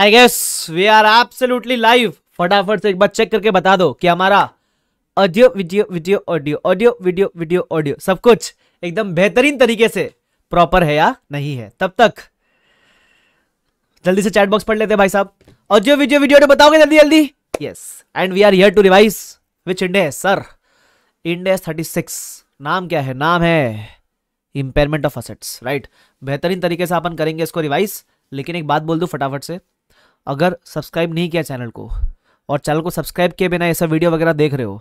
I guess we are absolutely live फटाफट से एक बार चेक करके बता दो कि हमारा audio video video audio audio video video audio सब कुछ एकदम बेहतरीन तरीके से प्रॉपर है या नहीं है तब तक जल्दी से चैट बॉक्स पढ़ लेते हैं भाई साहब ऑडियो वीडियो वीडियो ऑडियो बताओगे जल्दी जल्दी yes and we are here to revise which Ind AS sir Ind AS thirty six नाम क्या है नाम है इम्पेयरमेंट ऑफ असेट्स राइट बेहतरीन तरीके से अपन करेंगे इसको रिवाइज लेकिन एक बात बोल दू फटाफट से अगर सब्सक्राइब नहीं किया चैनल को और चैनल को सब्सक्राइब किए बिना ऐसा वीडियो वगैरह देख रहे हो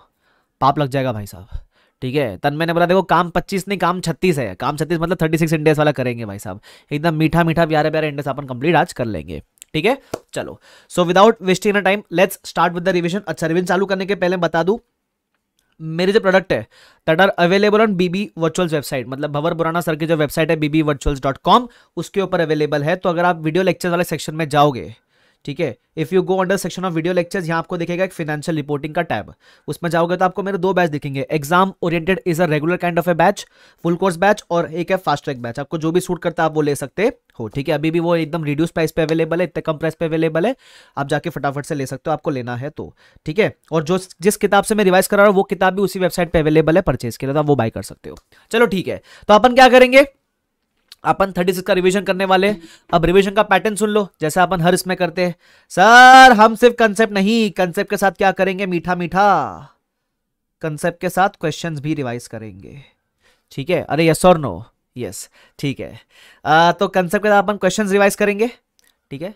पाप लग जाएगा भाई साहब ठीक है तन मैंने बोला देखो काम 25 नहीं काम 36 है काम 36 मतलब 36 इंडियस वाला करेंगे भाई साहब एकदम मीठा मीठा प्यारे प्यारे इंडियस अपन कंप्लीट आज कर लेंगे ठीक है चलो so without wasting time let's start with the revision अच्छा रिविजन चालू करने के पहले बता दू मेरे जो प्रोडक्ट है that are available on BB virtuals website मतलब भवर बुराना सर की जो वेबसाइट है बीबी वर्चुअल डॉट कॉम उसके ऊपर अवेलेबल है तो अगर आप वीडियो लेक्चर वाले सेक्शन में जाओगे ठीक है if you go under section of video lectures यहाँ आपको देखेगा एक फाइनेंशियल रिपोर्टिंग का टैब उसमें जाओगे तो आपको मेरे दो बैच दिखेंगे exam oriented is a regular kind of a batch full course batch और एक है फास्ट ट्रैक बैच आपको जो भी सूट करता है आप वो ले सकते हो ठीक है अभी भी वो एकदम रिड्यूस प्राइस पे अवेलेबल है इतने कम प्राइस पे अवेलेबल है आप जाके फटाफट से ले सकते हो आपको लेना है तो ठीक है और जो जिस किताब से मैं रिवाइज करा रहा हूँ वो किताब भी उसी वेबसाइट पर अवेलेबल है परचेज के लिए तो आप वो बाय कर सकते हो चलो ठीक है तो अपन क्या करेंगे अपन थर्टी सिक्स का रिवीजन करने वाले अब रिवीजन का पैटर्न सुन लो जैसे अपन हर इसमें करते हैं सर हम सिर्फ कंसेप्ट नहीं कंसेप्ट के साथ क्या करेंगे मीठा मीठा कंसेप्ट के साथ क्वेश्चंस भी रिवाइज करेंगे ठीक है अरे यस और नो यस ठीक है आ, तो कंसेप्ट के साथ अपन क्वेश्चंस रिवाइज करेंगे ठीक है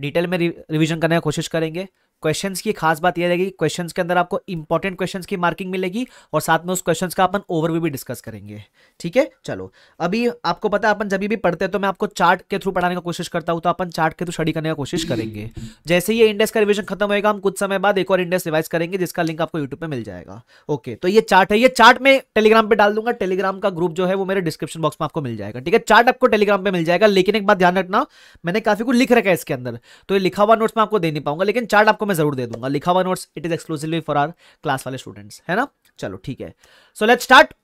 डिटेल में रिविजन करने की कोशिश करेंगे क्वेश्चन की खास बात यह रहेगी क्वेश्चन के अंदर आपको इंपॉर्टेंट क्वेश्चन की मार्किंग मिलेगी और साथ में उस क्वेश्चन का अपन ओवरव्यू भी डिस्कस करेंगे ठीक है चलो अभी आपको पता है अपन जब भी पढ़ते हैं तो मैं आपको चार्ट के थ्रू पढ़ाने का कोशिश करता हूँ तो अपन चार्ट के थ्रू स्टडी करने का कोशिश करेंगे जैसे ही इंडेक्स का रिविजन खत्म होगा हम कुछ समय बाद एक और इंडेक्स रिवाइज करेंगे जिसका लिंक आपको यूट्यूब पर मिल जाएगा ओके तो ये चार्ट है ये चार्ट मैं टेलीग्राम पर डाल दूंगा टेलीग्राम का ग्रुप जो है वो मेरे डिस्क्रिप्शन बॉक्स में आपको मिल जाएगा ठीक है चार्ट आपको टेलीग्राम पर मिल जाएगा लेकिन एक बात ध्यान रखना मैंने काफी कुछ लिख रखा है इसके अंदर तो ये लिखा हुआ नोट्स में आपको दे नहीं पाऊंगा लेकिन चार्ट आपको मैं जरूर दे दूंगा लिखा हुआ notes it is exclusively for our class वाले स्टूडेंट्स है ना चलो ठीक है so let start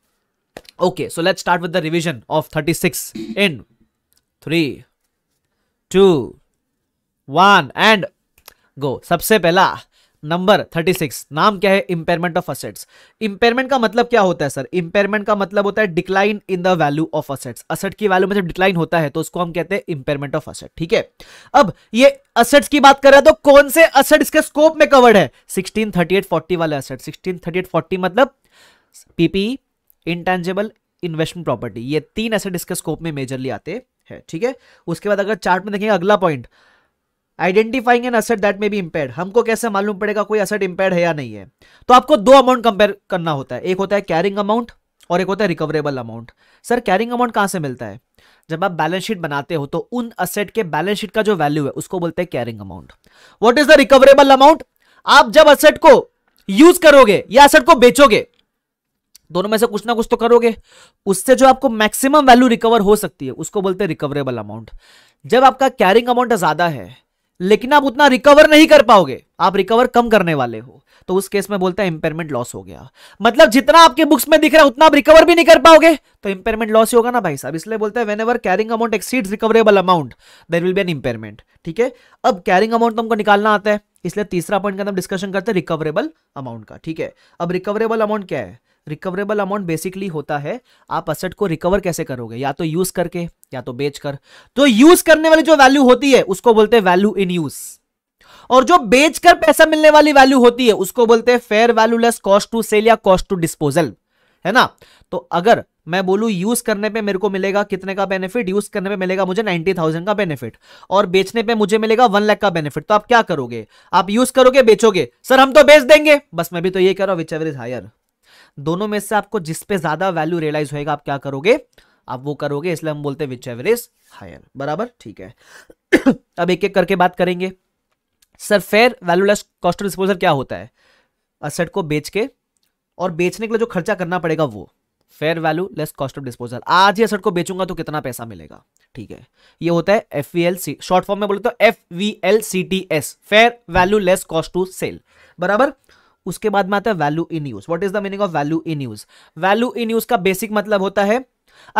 okay so let start with the revision of thirty six in three two one and go सबसे पहला नंबर 36 नाम क्या है इंपेयरमेंट ऑफ असेट्स इंपेयरमेंट का मतलब क्या होता है सर इंपेयरमेंट का मतलब होता है decline in the value of assets asset की वैल्यू में जब डिक्लाइन होता है तो उसको हम कहते हैं इंपेयरमेंट ऑफ असेट ठीक है अब ये असेट्स की बात कर रहे हैं तो कौन से असेट इसके स्कोप में कवर्ड है सिक्सटीन थर्टी एट फोर्टी वाले asset sixteen thirty eight forty मतलब पीपी इंटेंजेबल इन्वेस्टमेंट प्रॉपर्टी ये तीन असेट इसके स्कोप में मेजरली आते हैं ठीक है उसके बाद अगर चार्ट में देखेंगे अगला point identifying an asset that may be impair हमको कैसे मालूम पड़ेगा कोई असट इम्पेयर है या नहीं है तो आपको दो अमाउंट कंपेयर करना होता है एक होता है कैरिंग अमाउंट और एक होता है recoverable amount sir carrying amount कहाँ से मिलता है जब आप बैलेंस शीट बनाते हो तो उन असेट के बैलेंस शीट का जो वैल्यू है उसको बोलते हैं carrying amount what is the recoverable amount आप जब असेट को यूज करोगे या असेट को बेचोगे दोनों में से कुछ ना कुछ तो करोगे उससे जो आपको मैक्सिमम वैल्यू रिकवर हो सकती है उसको बोलते हैं रिकवरेबल अमाउंट जब आपका कैरिंग अमाउंट ज्यादा है लेकिन आप उतना रिकवर नहीं कर पाओगे आप रिकवर कम करने वाले हो तो उस केस में बोलते हैं इंपेयरमेंट लॉस हो गया मतलब जितना आपके बुक्स में दिख रहा है उतना आप रिकवर भी नहीं कर पाओगे तो इंपेयरमेंट लॉस ही होगा ना भाई साहब इसलिए बोलते हैं whenever carrying amount exceeds recoverable amount there will be an impairment ठीक है अब कैरिंग अमाउंट तो हमको निकालना आता है इसलिए तीसरा पॉइंट का हम डिस्कशन करते हैं रिकवरेबल अमाउंट का ठीक है अब रिकवरेबल अमाउंट क्या है रिकवरेबल अमाउंट बेसिकली होता है आप असेट को रिकवर कैसे करोगे या तो यूज करके या तो बेच कर तो यूज करने वाली जो वैल्यू होती है उसको बोलते हैं वैल्यू इन यूज और जो बेचकर पैसा मिलने वाली वैल्यू होती है उसको बोलते हैं fair value less cost to sell या कॉस्ट टू डिस्पोजल है ना तो अगर मैं बोलूं यूज करने पे मेरे को मिलेगा कितने का बेनिफिट यूज करने पे मिलेगा मुझे नाइनटी थाउजेंड का बेनिफिट और बेचने पे मुझे मिलेगा वन लाख का बेनिफिट तो आप क्या करोगे आप यूज करोगे बेचोगे सर हम तो बेच देंगे बस मैं भी तो ये कह रहा हूं विच एवर इज हायर दोनों में से आपको जिस पे ज्यादा वैल्यू रियलाइज होगा आप क्या करोगे आप वो करोगे इसलिए हम बोलते हैं विच एवरेज हायर बराबर ठीक है अब एक एक करके बात करेंगे sir fair value less cost of disposal क्या होता है असेट को बेच के और बेचने के लिए जो खर्चा करना पड़ेगा वो fair value less cost of disposal आज ही असेट को बेचूंगा तो कितना पैसा मिलेगा ठीक है ये होता है F V L C short form में बोलते तो F V L C T S fair value less cost to sell बराबर उसके बाद में आता है value in use what is the meaning of value in use value in use का बेसिक मतलब होता है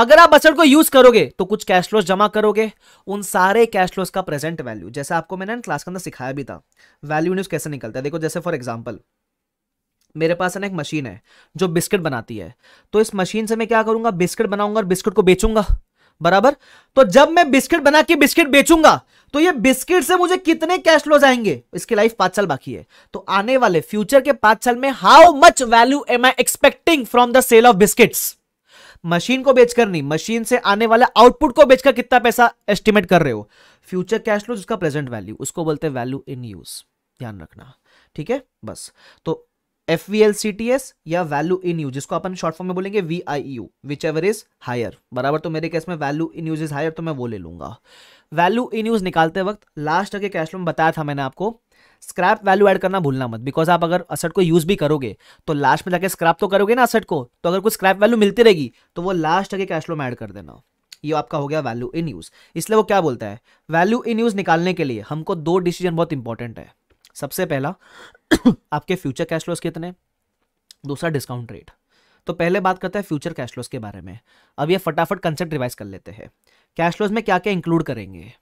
अगर आप बजट को यूज करोगे तो कुछ कैश फ्लोज जमा करोगे उन सारे कैश फ्लोज का प्रेजेंट वैल्यू जैसे आपको मैंने क्लास के अंदर सिखाया भी था वैल्यू इन यूज कैसे निकलता है देखो जैसे फॉर एग्जाम्पल मेरे पास है ना एक मशीन है जो बिस्किट बनाती है तो इस मशीन से मैं क्या करूंगा बिस्किट बनाऊंगा और बिस्किट को बेचूंगा बराबर तो जब मैं बिस्किट बना के बिस्किट बेचूंगा तो ये बिस्किट से मुझे कितने कैश फ्लोज जाएंगे इसकी लाइफ पांच साल बाकी है तो आने वाले फ्यूचर के पांच साल में how much value am I expecting from the sale of biscuits machine को बेचकर नहीं मशीन से आने वाला आउटपुट को बेचकर कितना पैसा एस्टिमेट कर रहे हो फ्यूचर कैश फ्लोज जिसका प्रेजेंट वैल्यू उसको बोलते हैं वैल्यू इन यूज ध्यान रखना ठीक है बस तो F V L C T S या वैल्यू इन यू जिसको अपन शॉर्ट फॉर्म में बोलेंगे V I U whichever is higher बराबर तो मेरे केस में value in use is higher तो मैं वो ले लूंगा वैल्यू इन यूज निकालते वक्त लास्ट के कैश फ्लो में बताया था मैंने आपको स्क्रैप वैल्यू ऐड करना भूलना मत बिकॉज आप अगर असट को यूज भी करोगे तो लास्ट में जाके स्क्रैप तो करोगे ना असट को तो अगर कुछ स्क्रैप वैल्यू मिलती रहेगी तो वो लास्ट के कैश फ्लो में ऐड कर देना ये आपका हो गया वैल्यू इन यूज इसलिए वो क्या बोलता है वैल्यू इन यूज निकालने के लिए हमको दो डिसीजन बहुत इंपॉर्टेंट है सबसे पहला आपके फ्यूचर कैश फ्लोज कितने दूसरा डिस्काउंट रेट तो पहले बात करते हैं फ्यूचर कैश फ्लोज के बारे में अब ये फटाफट कंसेप्ट रिवाइज कर लेते हैं कैश फ्लोज में क्या क्या इंक्लूड करेंगे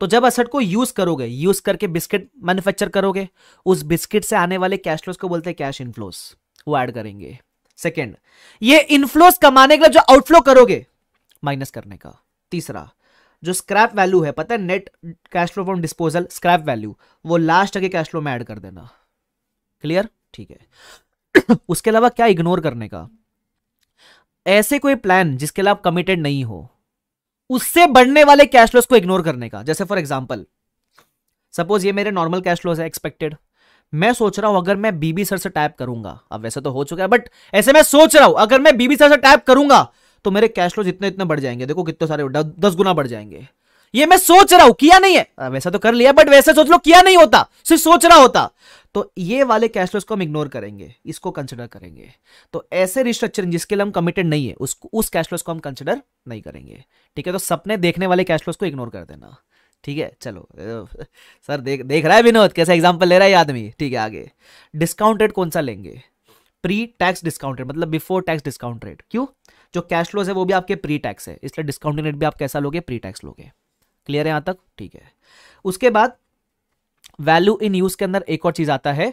तो जब असट को यूज करोगे यूज करके बिस्किट मैन्युफैक्चर करोगे उस बिस्किट से आने वाले कैश फ्लोज को बोलते हैं कैश इनफ्लोस वो ऐड करेंगे सेकेंड ये इनफ्लोस कमाने का जो आउटफ्लो करोगे माइनस करने का तीसरा जो स्क्रैप वैल्यू है पता है net cash flow from disposal scrap value वो लास्ट के कैश फ्लो में ऐड कर देना क्लियर ठीक है उसके अलावा क्या इग्नोर करने का ऐसे कोई प्लान जिसके लिए आप कमिटेड नहीं हो उससे बढ़ने वाले कैश फ्लोज को इग्नोर करने का जैसे फॉर एग्जाम्पल सपोज ये मेरे नॉर्मल कैश फ्लोज है एक्सपेक्टेड मैं सोच रहा हूं अगर मैं बीबी सर से टैप करूंगा अब वैसे तो हो चुका है बट ऐसे मैं सोच रहा हूं अगर मैं बीबी सर से टैप करूंगा तो मेरे कैश फ्लोज इतने इतने बढ़ जाएंगे देखो कितने सारे दस गुना बढ़ जाएंगे ये मैं सोच रहा हूं किया नहीं है वैसा तो कर लिया बट वैसे सोच लो किया नहीं होता सिर्फ सोच रहा होता तो ये वाले कैश फ्लोज को हम इग्नोर करेंगे इसको कंसिडर करेंगे तो ऐसे रिस्ट्रक्चरिंग जिसके लिए हम कमिटेड नहीं है उस उस कैश फ्लोज को हम कंसिडर नहीं करेंगे ठीक है तो सपने देखने वाले कैश फ्लोज को इग्नोर कर देना ठीक है चलो सर देख देख रहा है विनोद कैसा एग्जाम्पल ले रहा है आदमी ठीक है आगे डिस्काउंट कौन सा लेंगे प्री टैक्स डिस्काउंट मतलब बिफोर टैक्स डिस्काउंट रेट क्यों जो कैश फ्लोज है वो भी आपके प्री टैक्स है इसलिए डिस्काउंटिंग रेट भी आप कैसा लोगे प्री टैक्स लोगे क्लियर है यहाँ तक ठीक है उसके बाद वैल्यू इन यूज के अंदर एक और चीज आता है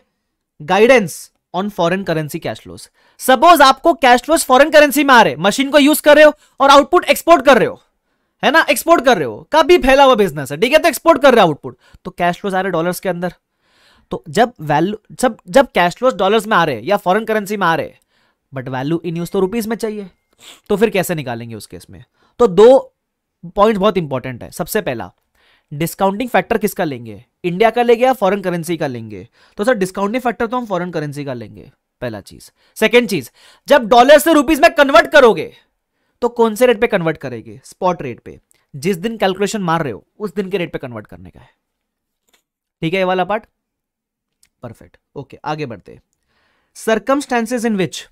guidance on foreign currency cash flows suppose आपको कैश फ्लोस फॉरेन करेंसी में आ रहे मशीन को यूज कर रहे हो और आउटपुट एक्सपोर्ट कर रहे हो है ना एक्सपोर्ट कर रहे हो कभी फैला हुआ बिजनेस है ठीक है तो एक्सपोर्ट कर रहे हो आउटपुट तो कैश फ्लोस आ रहे डॉलर के अंदर तो जब वैल्यू जब जब कैश फ्लोस डॉलर में आ रहे या फॉरन करेंसी में आ रहे बट वैल्यू इन यूज तो रुपीज में चाहिए तो फिर कैसे निकालेंगे उसके इसमें तो दो पॉइंट बहुत इंपॉर्टेंट है सबसे पहला डिस्काउंटिंग फैक्टर किसका लेंगे इंडिया का लेंगे या फॉरेन करेंसी का लेंगे तो सर डिस्काउंटिंग फैक्टर तो हम फॉरेन करेंसी का लेंगे पहला चीज सेकेंड चीज जब डॉलर से रुपीज में कन्वर्ट करोगे तो कौन से रेट पे कन्वर्ट करेंगे स्पॉट रेट पे जिस दिन कैलकुलेशन मार रहे हो उस दिन के रेट पे कन्वर्ट करने का है ठीक है ये वाला पार्ट परफेक्ट ओके आगे बढ़ते circumstances in which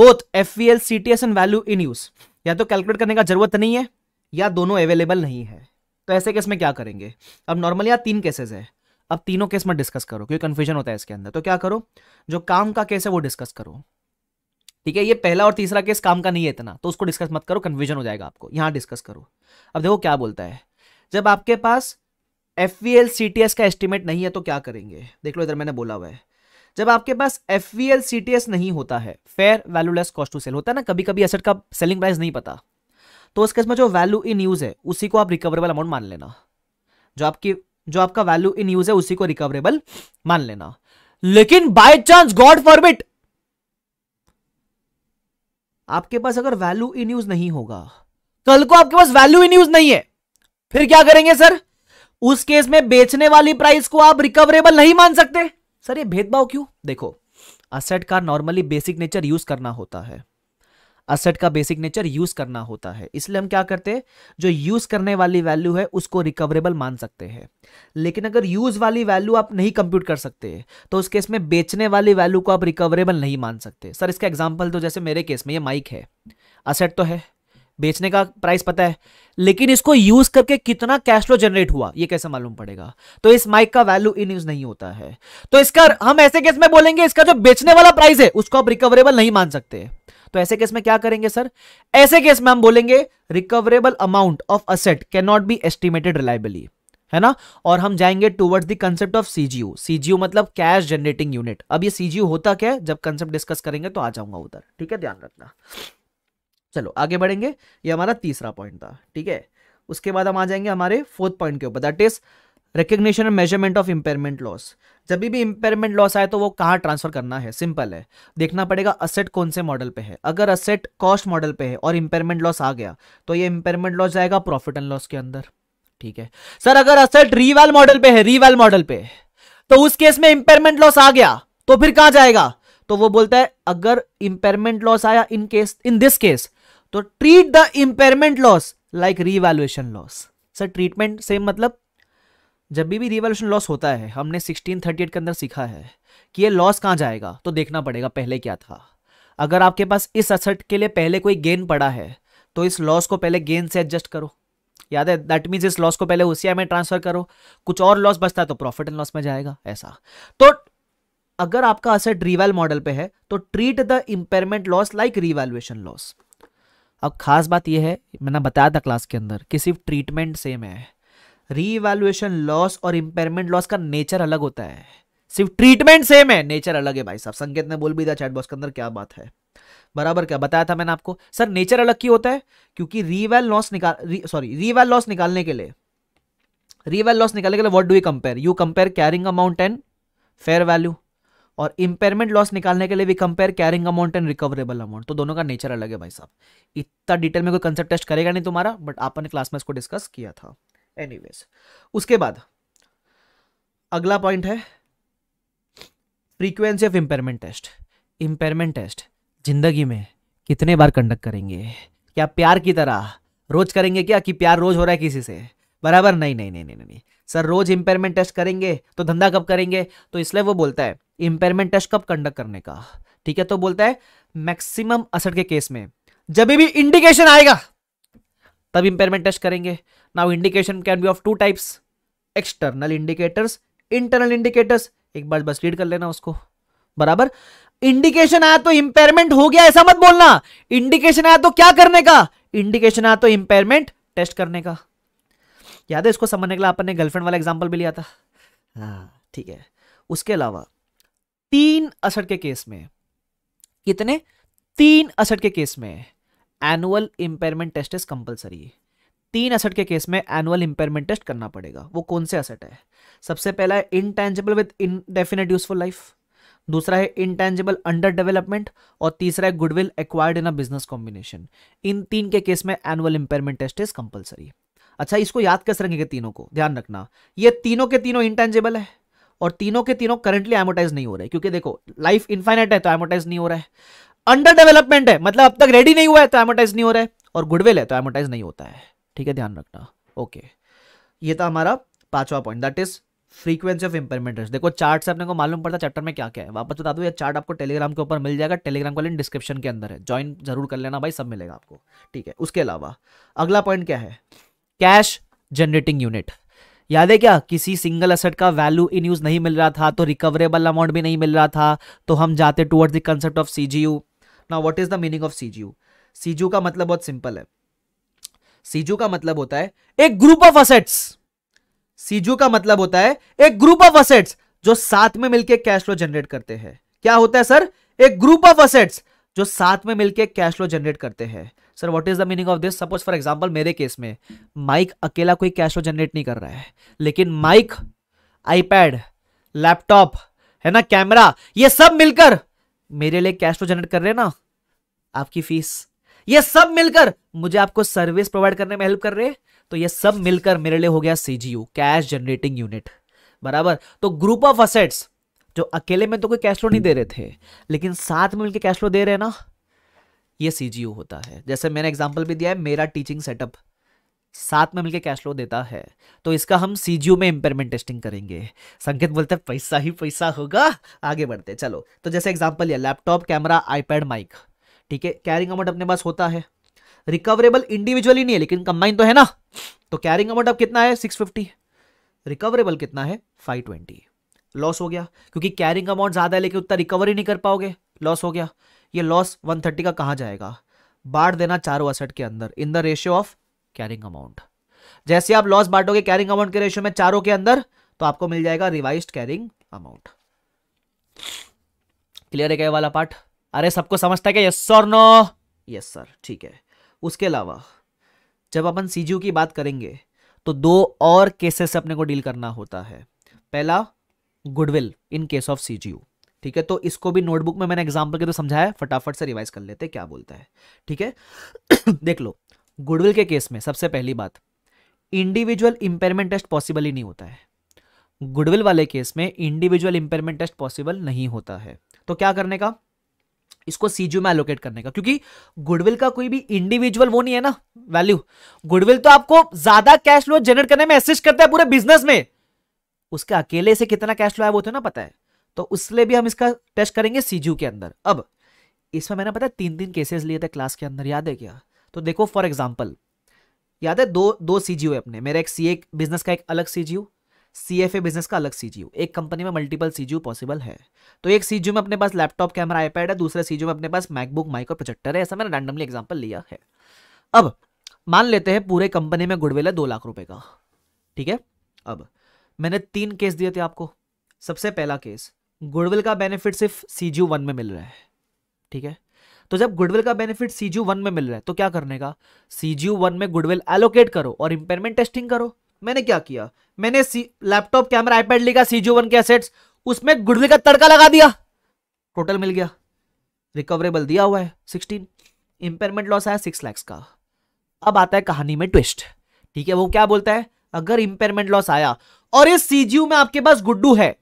both F V L C T S and value in use या तो कैलकुलेट करने का जरूरत नहीं है या दोनों अवेलेबल नहीं है तो ऐसे केस में क्या करेंगे अब नॉर्मली यहाँ तीन केसेस है अब तीनों केस में डिस्कस करो क्योंकि कन्फ्यूजन होता है इसके अंदर तो क्या करो जो काम का केस है वो डिस्कस करो ठीक है ये पहला और तीसरा केस काम का नहीं है इतना तो उसको डिस्कस मत करो कन्फ्यूजन हो जाएगा आपको यहाँ डिस्कस करो अब देखो क्या बोलता है जब आपके पास F V L C T S का एस्टिमेट नहीं है तो क्या करेंगे देख लो इधर मैंने बोला हुआ है जब आपके पास F V L C T S नहीं होता है fair value less cost to sell होता है ना कभी कभी एसेट का सेलिंग प्राइस नहीं पता तो इस केस में जो वैल्यू इन यूज है उसी को आप रिकवरेबल अमाउंट मान लेना जो आपकी जो आपका वैल्यू इन यूज है उसी को रिकवरेबल मान लेना लेकिन बाय चांस गॉड फॉरबिट आपके पास अगर वैल्यू इन यूज नहीं होगा कल को आपके पास वैल्यू इन यूज नहीं है फिर क्या करेंगे सर उस केस में बेचने वाली प्राइस को आप रिकवरेबल नहीं मान सकते सर ये भेदभाव क्यों देखो असेट का नॉर्मली बेसिक नेचर यूज करना होता है असेट का बेसिक नेचर यूज करना होता है इसलिए हम क्या करते हैं जो यूज करने वाली वैल्यू है उसको रिकवरेबल मान सकते हैं लेकिन अगर यूज वाली वैल्यू आप नहीं कंप्यूट कर सकते तो उस केस में बेचने वाली वैल्यू को आप रिकवरेबल नहीं मान सकते सर इसका एग्जाम्पल तो जैसे मेरे केस में ये माइक है असेट तो है बेचने का प्राइस पता है लेकिन इसको यूज करके कितना कैश फ्लो जनरेट हुआ ये कैसे मालूम पड़ेगा तो इस माइक का वैल्यू इन यूज नहीं होता है तो इसका हम ऐसे केस में बोलेंगे इसका जो बेचने वाला प्राइस है उसको आप रिकवरेबल नहीं मान सकते तो ऐसे केस में क्या करेंगे सर ऐसे केस में हम बोलेंगे recoverable amount of asset can not be estimated reliably है ना और हम जाएंगे towards the concept of CGU CGO मतलब कैश जनरेटिंग यूनिट अब ये सीजीयू होता क्या है जब कंसेप्ट डिस्कस करेंगे तो आ जाऊंगा उधर ठीक है ध्यान रखना चलो आगे बढ़ेंगे ये हमारा तीसरा पॉइंट था ठीक है उसके बाद हम आ जाएंगे हमारे फोर्थ पॉइंट के ऊपर that is recognition and measurement of impairment loss जब भी इंपेयरमेंट लॉस आए तो वो कहाँ ट्रांसफर करना है सिंपल है देखना पड़ेगा असेट कौन से मॉडल पे है अगर असेट कॉस्ट मॉडल पे है और इंपेयरमेंट लॉस आ गया तो ये इम्पेयरमेंट लॉस जाएगा प्रॉफिट एंड लॉस के अंदर ठीक है सर अगर असेट रीवाल मॉडल पे है रीवाल मॉडल पे तो उस केस में इंपेयरमेंट लॉस आ गया तो फिर कहां जाएगा तो वो बोलता है अगर इंपेयरमेंट लॉस आया in case in this case तो treat the impairment loss like revaluation loss sir treatment same मतलब जब भी रिवॉल्यूशन लॉस होता है हमने 1638 के अंदर सीखा है कि ये लॉस कहाँ जाएगा तो देखना पड़ेगा पहले क्या था अगर आपके पास इस असट के लिए पहले कोई गेन पड़ा है तो इस लॉस को पहले गेन से एडजस्ट करो याद है दैट मीन्स इस लॉस को पहले उसी में ट्रांसफर करो कुछ और लॉस बचता है तो प्रॉफिट एंड लॉस में जाएगा ऐसा तो अगर आपका असट रिवेल मॉडल पे है तो treat the impairment loss like revaluation loss अब खास बात यह है मैंने बताया था क्लास के अंदर कि सिर्फ ट्रीटमेंट सेम है रीवैल्यूएशन लॉस और इंपेयरमेंट लॉस का नेचर अलग होता है सिर्फ ट्रीटमेंट सेम है नेचर अलग है भाई साहब संकेत ने बोल भी दिया चैट बॉक्स के अंदर क्या बात है बराबर क्या बताया था मैंने आपको सर नेचर अलग क्यों होता है क्योंकि रीवैल लॉस निकाल सॉरी रीवैल लॉस निकालने के लिए रीवैल लॉस निकालने के लिए what do you compare you compare carrying amount and fair value और इंपेयरमेंट लॉस निकालने के लिए भी compare carrying amount and recoverable amount तो दोनों का नेचर अलग है भाई साहब इतना डिटेल में कोई कंसेप्ट टेस्ट करेगा नहीं तुम्हारा बट आपने क्लास में इसको डिस्कस किया था एनीवेज उसके बाद अगला पॉइंट है frequency of impairment test impairment test जिंदगी में कितने बार कंडक्ट करेंगे क्या प्यार की तरह रोज करेंगे क्या कि प्यार रोज हो रहा है किसी से बराबर नहीं नहीं नहीं नहीं नहीं सर रोज इम्पेयरमेंट टेस्ट करेंगे तो धंधा कब करेंगे तो इसलिए वो बोलता है इम्पेयरमेंट टेस्ट कब कंडक्ट करने का ठीक है तो बोलता है मैक्सिमम असर के केस में जब भी इंडिकेशन आएगा तब इंपेयरमेंट टेस्ट करेंगे now indication can be of two types external indicators internal indicators एक बार बस रीड कर लेना उसको बराबर इंडिकेशन आया तो इंपेयरमेंट हो गया ऐसा मत बोलना इंडिकेशन आया तो क्या करने का इंडिकेशन आया तो इंपेयरमेंट टेस्ट करने का याद है इसको समझने के लिए आपने गर्लफ्रेंड वाला एग्जाम्पल भी लिया था हाँ, ठीक है उसके अलावा तीन असर के केस में कितने तीन असर के केस में annual impairment test is compulsory है तीन असट के केस में एनुअल इंपेयरमेंट टेस्ट करना पड़ेगा वो कौन से असट है सबसे पहला है intangible with indefinite useful life दूसरा है इनटेंजिबल अंडर डेवलपमेंट और तीसरा है goodwill acquired in a business combination इन तीन के केस में annual impairment test is compulsory अच्छा इसको याद कैसे रखेंगे तीनों को ध्यान रखना ये तीनों के तीनों इंटेंजिबल है और तीनों के तीनों करंटली एमोटाइज नहीं हो रहे क्योंकि देखो लाइफ इनफाइनाइट है तो एमोटाइज नहीं हो रहा है अंडर डेवलपमेंट है मतलब अब तक रेडी नहीं हुआ है तो एमोटाइज नहीं हो रहा है और गुडविल है तो एमोटाइज नहीं होता है ठीक है ध्यान रखना ओके ये था हमारा पांचवा point that is frequency of impairment देखो चार्ट से अपने को मालूम पड़ता है चैप्टर में क्या क्या है वापस बता दो ये चार्ट आपको टेलीग्राम के ऊपर मिल जाएगा टेलीग्राम का लिंक डिस्क्रिप्शन के अंदर है ज्वाइन जरूर कर लेना भाई सब मिलेगा आपको ठीक है उसके अलावा अगला पॉइंट क्या है कैश जनरेटिंग यूनिट याद है क्या किसी सिंगल असेट का वैल्यू इन यूज नहीं मिल रहा था तो रिकवरेबल अमाउंट भी नहीं मिल रहा था तो हम जाते towards the concept of CGU now what is the meaning of CGU CGU का मतलब बहुत सिंपल है सीजू का मतलब होता है एक ग्रुप ऑफ असेट्स सीजू का मतलब होता है एक ग्रुप ऑफ असेट्स जो साथ में मिलकर कैश फ्लो जनरेट करते हैं क्या होता है सर एक ग्रुप ऑफ असेट्स जो साथ में मिलकर कैश फ्लो जनरेट करते हैं sir what is the meaning of this suppose for example मेरे केस में माइक अकेला कोई कैश फ्लो जनरेट नहीं कर रहा है लेकिन माइक आईपैड लैपटॉप है ना कैमरा ये सब मिलकर मेरे लिए कैश फ्लो जनरेट कर रहे हैं ना आपकी फीस ये सब मिलकर मुझे आपको सर्विस प्रोवाइड करने में हेल्प कर रहे हैं तो ये सब मिलकर मेरे लिए हो गया सीजीयू कैश जनरेटिंग यूनिट बराबर तो ग्रुप ऑफ असेट्स जो अकेले में तो कोई कैश फ्लो नहीं दे रहे थे लेकिन साथ में मिलकर कैश फ्लो दे रहे हैं ना ये सीजीयू होता है जैसे मैंने एग्जाम्पल भी दिया है मेरा टीचिंग सेटअप साथ में मिलकर कैश फ्लो देता है तो इसका हम सीजीओ में इंपेयरमेंट टेस्टिंग करेंगे संकेत बोलते हैं पैसा ही पैसा होगा आगे बढ़ते चलो तो जैसे एग्जाम्पल ये लैपटॉप कैमरा आईपैड माइक ठीक है कैरिंग अमाउंट अपने पास होता है रिकवरेबल इंडिविजुअली नहीं है लेकिन कंबाइन तो है ना तो कैरिंग अमाउंट अब कितना है सिक्स फिफ्टी रिकवरेबल कितना है फाइव ट्वेंटी लॉस हो गया क्योंकि कैरिंग अमाउंट ज़्यादा है लेकिन उतना रिकवरी नहीं कर पाओगे लॉस हो गया ये लॉस वन थर्टी का कहां जाएगा बाढ़ देना चारों असेट के अंदर in the ratio of carrying amount जैसे आप लॉस बांटोगे कैरिंग अमाउंट के रेशियो में चारों के अंदर तो आपको मिल जाएगा रिवाइज कैरिंग अमाउंट क्लियर है क्या वाला पार्ट अरे सबको समझता है क्या yes sir no yes sir ठीक है उसके अलावा जब अपन सीजीयू की बात करेंगे तो दो और केसेस अपने को डील करना होता है पहला goodwill in case of CGU ठीक है तो इसको भी नोटबुक में मैंने एग्जांपल के तो समझाया फटाफट से रिवाइज कर लेते क्या बोलता है ठीक है देख लो गुडविल के केस में सबसे पहली बात इंडिविजुअल इंपेयरमेंट टेस्ट पॉसिबल ही नहीं होता है गुडविल वाले केस में इंडिविजुअल इंपेयरमेंट टेस्ट पॉसिबल नहीं होता है तो क्या करने का इसको सीजू में एलोकेट करने का क्योंकि गुडविल का कोई भी इंडिविजुअल वो नहीं है ना वैल्यू गुडविल तो आपको ज्यादा कैश फ्लो जनरेट करने में असिस्ट करता है पूरे बिजनेस में उसके अकेले से कितना कैश फ्लो है वो तो ना पता है तो उसलिए भी हम इसका टेस्ट करेंगे सीजू के अंदर अब इसमें मैंने पता है तीन तीन केसेस लिए थे क्लास के अंदर याद है क्या तो देखो फॉर एग्जाम्पल याद है दो दो सी है अपने मेरा एक सी बिजनेस का एक अलग सी सी एफ ए बिजनेस का अलग सी एक कंपनी में मल्टीपल सी पॉसिबल है तो एक सी में अपने पास लैपटॉप कैमरा आईपैड है दूसरे सी में अपने पास मैकबुक माइक और प्रोजेक्टर है ऐसा मैंने रैंडमली एग्जाम्पल लिया है अब मान लेते हैं पूरे कंपनी में गुडविल है दो लाख रुपए का ठीक है अब मैंने तीन केस दिए थे आपको सबसे पहला केस गुडविल का बेनिफिट सिर्फ सी वन में मिल रहा है ठीक है तो जब गुडविल का बेनिफिट सी वन में मिल रहा है तो क्या करने का सी वन में गुडविल एलोकेट करो और इंपेयरमेंट टेस्टिंग करो मैंने क्या किया मैंने लैपटॉप कैमरा आईपैड लिखा सी वन के असेट्स उसमें गुडविल का तड़का लगा दिया टोटल मिल गया रिकवरेबल दिया हुआ है सिक्सटीन इंपेयरमेंट लॉस आया सिक्स लैक्स का अब आता है कहानी में ट्विस्ट ठीक है वो क्या बोलता है अगर इंपेयरमेंट लॉस आया और इस सीजीयू में आपके पास गुड्डू है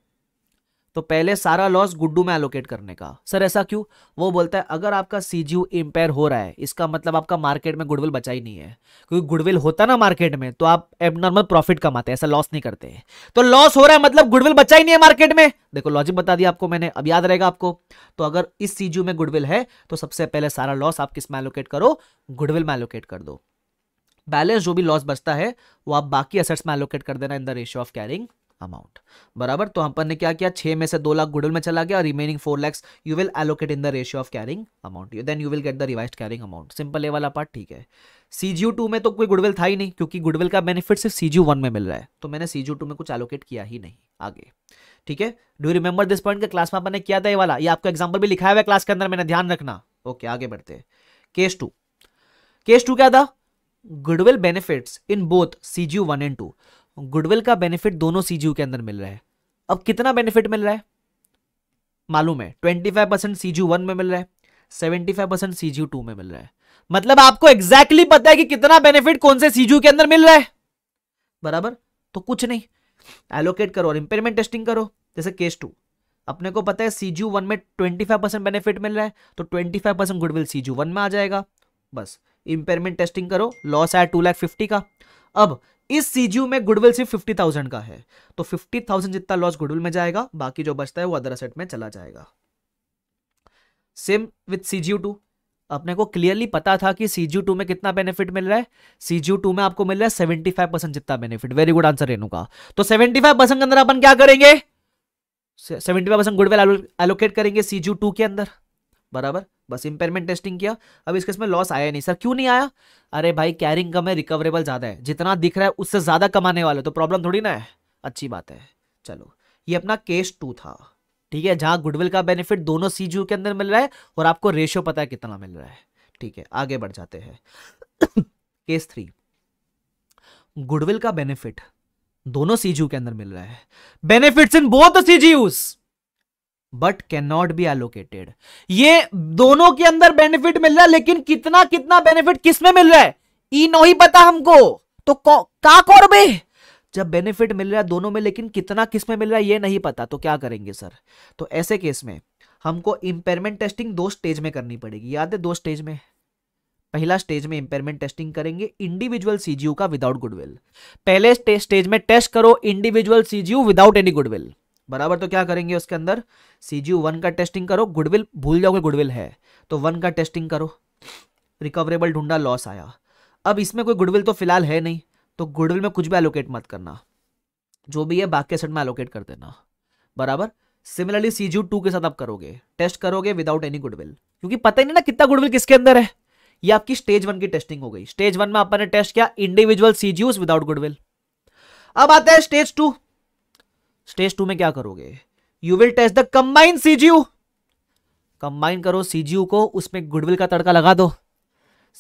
तो पहले सारा लॉस गुड्डू में एलोकेट करने का सर ऐसा क्यों वो बोलता है अगर आपका सी जी इम्पेयर हो रहा है इसका मतलब आपका मार्केट में गुडविल बचा ही नहीं है क्योंकि गुडविल होता ना मार्केट में तो आप एबनॉर्मल प्रॉफिट कमाते हैं ऐसा लॉस नहीं करते तो लॉस हो रहा है मतलब गुडविल बचा ही नहीं है मार्केट में देखो लॉजिक बता दिया आपको मैंने अब याद रहेगा आपको तो अगर इस सी में गुडविल है तो सबसे पहले सारा लॉस आप किस में एलोकेट करो गुडविल में एलोकेट कर दो बैलेंस जो भी लॉस बचता है वो आप बाकी असर्ट्स में एलोकेट कर देना in the ratio of carrying amount बराबर तो हम पर ने क्या किया छह में से दो लाख गुडल में चला गया और remaining four lakhs you will allocate in the ratio of carrying amount then you will get the revise carrying amount simple A वाला पार्ट ठीक है सी जी टू में तो कोई गुडविल था ही नहीं क्योंकि गुडविल का बेनिफिट सिर्फ सी जी वन में मिल रहा है तो मैंने सी जी टू में कुछ एलोकेट किया ही नहीं आगे ठीक है डू रिमेंबर दिस पॉइंट का क्लास में आपने किया था ये वाला ये आपको एग्जाम्पल भी लिखा हुआ है क्लास के अंदर मैंने ध्यान रखना ओके आगे बढ़ते केस टू केस टू क्या था goodwill benefits in both CGU one and two goodwill का बेनिफिट दोनों सीजीयू के अंदर मिल रहा है अब कितना बेनिफिट मिल रहा है मालूम है twenty five percent CGU one में मिल रहा है seventy five percent CGU two में मिल रहा है मतलब आपको एग्जैक्टली exactly पता है कि कितना बेनिफिट कौन से सीजीयू के अंदर मिल रहा है बराबर तो कुछ नहीं एलोकेट करो और इंपेयरमेंट टेस्टिंग करो जैसे केस टू अपने को पता है सीजू वन में ट्वेंटी फाइव परसेंट बेनिफिट मिल रहा है तो twenty five percent goodwill CGU one में आ जाएगा बस इम्पेयरमेंट टेस्टिंग करो लॉस है टू लाख फिफ्टी का अब इस सीजीयू में गुडविल सिर्फ फिफ्टी थाउजेंड का है तो फिफ्टी थाउजेंड जितना लॉस गुडविल में जाएगा बाकी जो बचता है वो अदर असेट में चला जाएगा सेम विथ सीजीयू टू अपने को क्लियरली पता था कि सीजीयू टू में कितना बेनिफिट मिल रहा है सीजीयू टू में आपको मिल रहा है सेवेंटी फाइव परसेंट जितना benefit very good answer Renu का तो सेवेंटी फाइव परसेंट के अंदर अपन क्या करेंगे seventy five percent goodwill allocate करेंगे सीजीयू टू के अंदर बराबर बस इंपेयरमेंट टेस्टिंग किया अब इस केस में लॉस आया नहीं सर क्यों नहीं आया अरे भाई कैरिंग कम है रिकवरेबल ज़्यादा है जितना दिख रहा है उससे ज़्यादा कमाने वाले तो प्रॉब्लम थोड़ी ना है अच्छी बात है चलो ये अपना केस टू था ठीक है जहां गुडविल का बेनिफिट दोनों सी के अंदर मिल रहा है और आपको रेशियो पता है कितना मिल रहा है ठीक है आगे बढ़ जाते हैं केस थ्री गुडविल का बेनिफिट दोनों सीजीयू के अंदर मिल रहा है benefits in both CGUs but can not be allocated ये दोनों के अंदर बेनिफिट मिल रहा है लेकिन कितना कितना बेनिफिट किसमें मिल रहा है ई नो ही पता हमको तो का कौर में जब बेनिफिट मिल रहा है दोनों में लेकिन कितना किसमें मिल रहा है ये नहीं पता तो क्या करेंगे सर तो ऐसे केस में हमको इंपेयरमेंट टेस्टिंग दो स्टेज में करनी पड़ेगी याद है दो स्टेज में पहला स्टेज में इंपेयरमेंट टेस्टिंग करेंगे इंडिविजुअल सीजीयू का विदाउट गुडविल पहले स्टेज में टेस्ट करो individual CGU without any goodwill बराबर तो क्या करेंगे उसके अंदर सी जी वन का टेस्टिंग करो गुडविल भूल जाओगे गुडविल है तो वन का टेस्टिंग करो रिकवरेबल ढूंढा लॉस आया अब इसमें कोई गुडविल तो फिलहाल है नहीं तो गुडविल में कुछ भी एलोकेट मत करना जो भी है बाकी सेट में एलोकेट कर देना बराबर सिमिलरली सी जी टू के साथ आप करोगे टेस्ट करोगे विदाउट एनी गुडविल क्योंकि पता ही नहीं ना कितना गुडविल किसके अंदर है ये आपकी स्टेज वन की टेस्टिंग हो गई स्टेज वन में आपने टेस्ट किया इंडिविजुअल सीजीयूज विदाउट गुडविल अब आते हैं स्टेज टू स्टेज टू में क्या करोगे you will test the combine CGU combine करो सीजीयू को उसमें गुडविल का तड़का लगा दो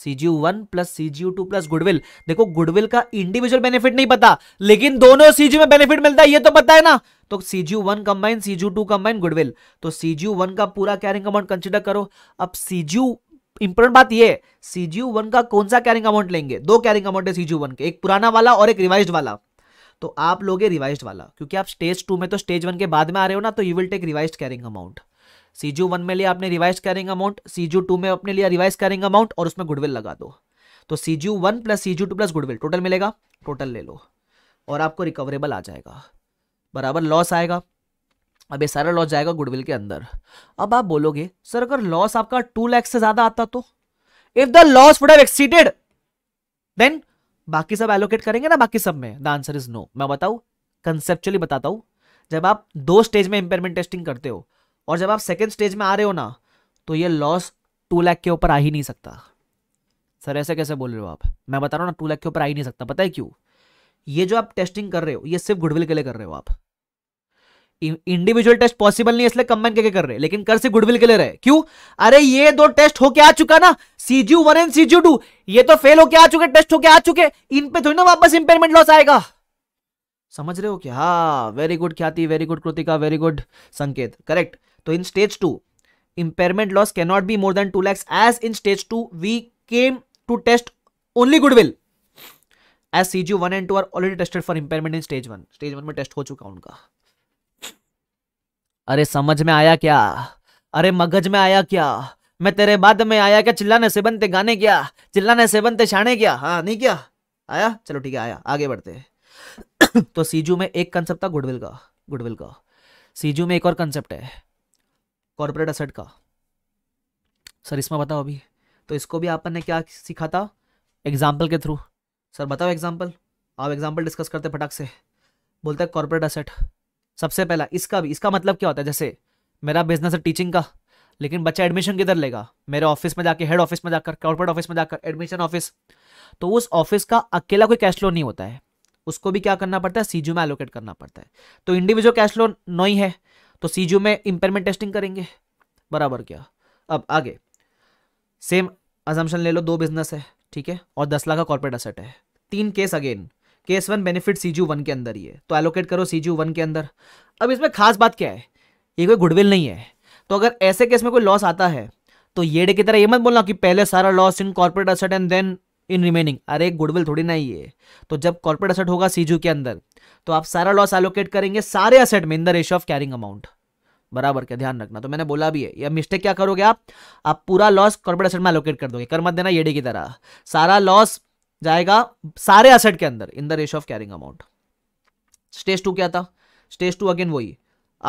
CGU one plus CGU two plus goodwill देखो गुडविल का इंडिविजुअल बेनिफिट नहीं पता लेकिन दोनों सीजी में बेनिफिट मिलता है ये तो पता है ना तो CGU one combine CGU two combine goodwill तो सीजीयू वन का पूरा कैरिंग अमाउंट कंसिडर करो अब सीजीयू इंपोर्टेंट बात ये सीजीयू वन का कौन सा कैरिंग अमाउंट लेंगे दो कैरिंग अमाउंट है सीजीयू वन के एक पुराना वाला और एक रिवाइज वाला तो आप लोगे रिवाइज वाला क्योंकि आप स्टेज टू में तो स्टेज वन के बाद में आ रहे हो ना तो you will take revise carrying amount CGU one में लिया आपने revise carrying amount CGU two में अपने लिया रिवाइज कैरिंग अमाउंट और उसमें गुडविल लगा दो तो CGU one plus CGU two plus goodwill total मिलेगा टोटल ले लो और आपको रिकवरेबल आ जाएगा बराबर लॉस आएगा अब ये सारा लॉस जाएगा गुडविल के अंदर अब आप बोलोगे सर अगर लॉस आपका टू लैक्स से ज्यादा आता तो if the loss would have exceeded then बाकी सब एलोकेट करेंगे ना बाकी सब में द आंसर इज नो मैं बताऊ कंसेप्चुअली बताता हूँ जब आप दो स्टेज में इंपेयरमेंट टेस्टिंग करते हो और जब आप सेकेंड स्टेज में आ रहे हो ना तो ये लॉस टू लैख के ऊपर आ ही नहीं सकता सर ऐसे कैसे बोल रहे हो आप मैं बता रहा हूँ ना टू लाख के ऊपर आ ही नहीं सकता पता है क्यों ये जो आप टेस्टिंग कर रहे हो ये सिर्फ गुडविल के लिए कर रहे हो आप इंडिविजुअल टेस्ट पॉसिबल नहीं इसलिए कंबाइन करके कर रहे लेकिन कर से गुडविल के लिए रहे क्यों अरे ये दो टेस्ट होके आ चुका ना CGU one and CGU two ये तो फेल होके आ चुके टेस्ट होके आ चुके इन पे थोड़ी ना वापस इंपेयरमेंट लॉस आएगा समझ रहे हो क्या हाँ very good Khyati very good Kritika very good Sanket correct तो in stage two impairment loss can not be more than two lakhs as in stage two we came to test only goodwill as as one and two are already tested for impairment in stage one stage one में test हो चुका उनका अरे समझ में आया क्या अरे मगज में आया क्या मैं तेरे बाद में आया क्या चिल्लाने से बनते गाने क्या चिल्लाने से बनते शाने क्या हाँ नहीं क्या आया चलो ठीक है आया आगे बढ़ते तो सीजू में एक कंसेप्ट था गुडविल का गुडविल का सीजू में एक और कंसेप्ट है कॉर्पोरेट असेट का सर इसमें बताओ अभी तो इसको भी आपने क्या सीखा था एग्जाम्पल के थ्रू सर बताओ एग्जाम्पल आप एग्जाम्पल डिस्कस करते फटाक से बोलते हैं कॉर्पोरेट असेट सबसे पहला इसका भी इसका मतलब क्या होता है जैसे मेरा बिजनेस है टीचिंग का लेकिन बच्चा एडमिशन किधर लेगा मेरे ऑफिस में जाके हेड ऑफिस में जाकर कॉर्पोरेट ऑफिस में जाकर एडमिशन ऑफिस तो उस ऑफिस का अकेला कोई कैश लोन नहीं होता है उसको भी क्या करना पड़ता है सीजू में एलोकेट करना पड़ता है तो इंडिविजुअल कैश लोन नहीं है तो सीजू में इम्पेयरमेंट टेस्टिंग करेंगे बराबर क्या अब आगे सेम अजम्पन ले लो दो बिजनेस है ठीक है और दस लाख का कॉर्पोरेट असेट है तीन case again case one benefit C one के अंदर ही है तो एलोकेट करो सी वन के अंदर अब इसमें खास बात क्या है ये कोई गुडविल नहीं है तो अगर ऐसे केस में कोई लॉस आता है तो येडे की तरह ये मत बोलना कि पहले सारा loss in corporate asset and then in remaining अरे गुडविल थोड़ी ना है तो जब कॉर्पोरेट असेट होगा सीजू के अंदर तो आप सारा लॉस एलोकेट करेंगे सारे असेट में in the ratio of carrying amount बराबर क्या ध्यान रखना तो मैंने बोला भी है या मिस्टेक क्या करोगे आप आप पूरा लॉस कॉर्पोरेट असेट में एलोकेट कर दोगे कर मत देना येडे की तरह सारा लॉस जाएगा सारे असेट के अंदर in the ratio of carrying amount stage two क्या था स्टेज टू अगेन वही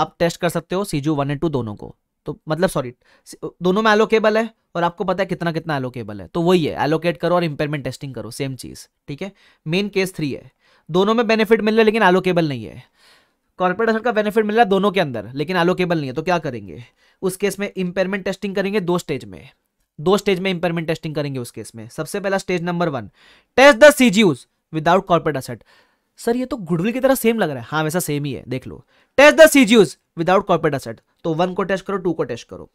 आप टेस्ट कर सकते हो सीजू वन एंड टू दोनों को तो मतलब सॉरी दोनों में एलोकेबल है और आपको पता है कितना कितना एलोकेबल है तो वही है एलोकेट करो और इंपेयरमेंट टेस्टिंग करो सेम चीज़ ठीक है मेन केस थ्री है दोनों में बेनिफिट मिल रहा है लेकिन एलोकेबल नहीं है कॉर्पोरेट असेट का बेनिफिट मिल रहा है दोनों के अंदर लेकिन एलोकेबल नहीं है तो क्या करेंगे उस केस में इंपेयरमेंट टेस्टिंग करेंगे दो स्टेज में दो स्टेज में इंपेयरमेंट टेस्टिंग करेंगे उस केस में सबसे पहला stage number one test the CGUs without corporate asset sir ये तो गुडविल की तरह सेम लग रहा है हाँ वैसा सेम ही है देख लो test the CGUs without corporate asset तो वन को टेस्ट करो टू को टेस्ट करो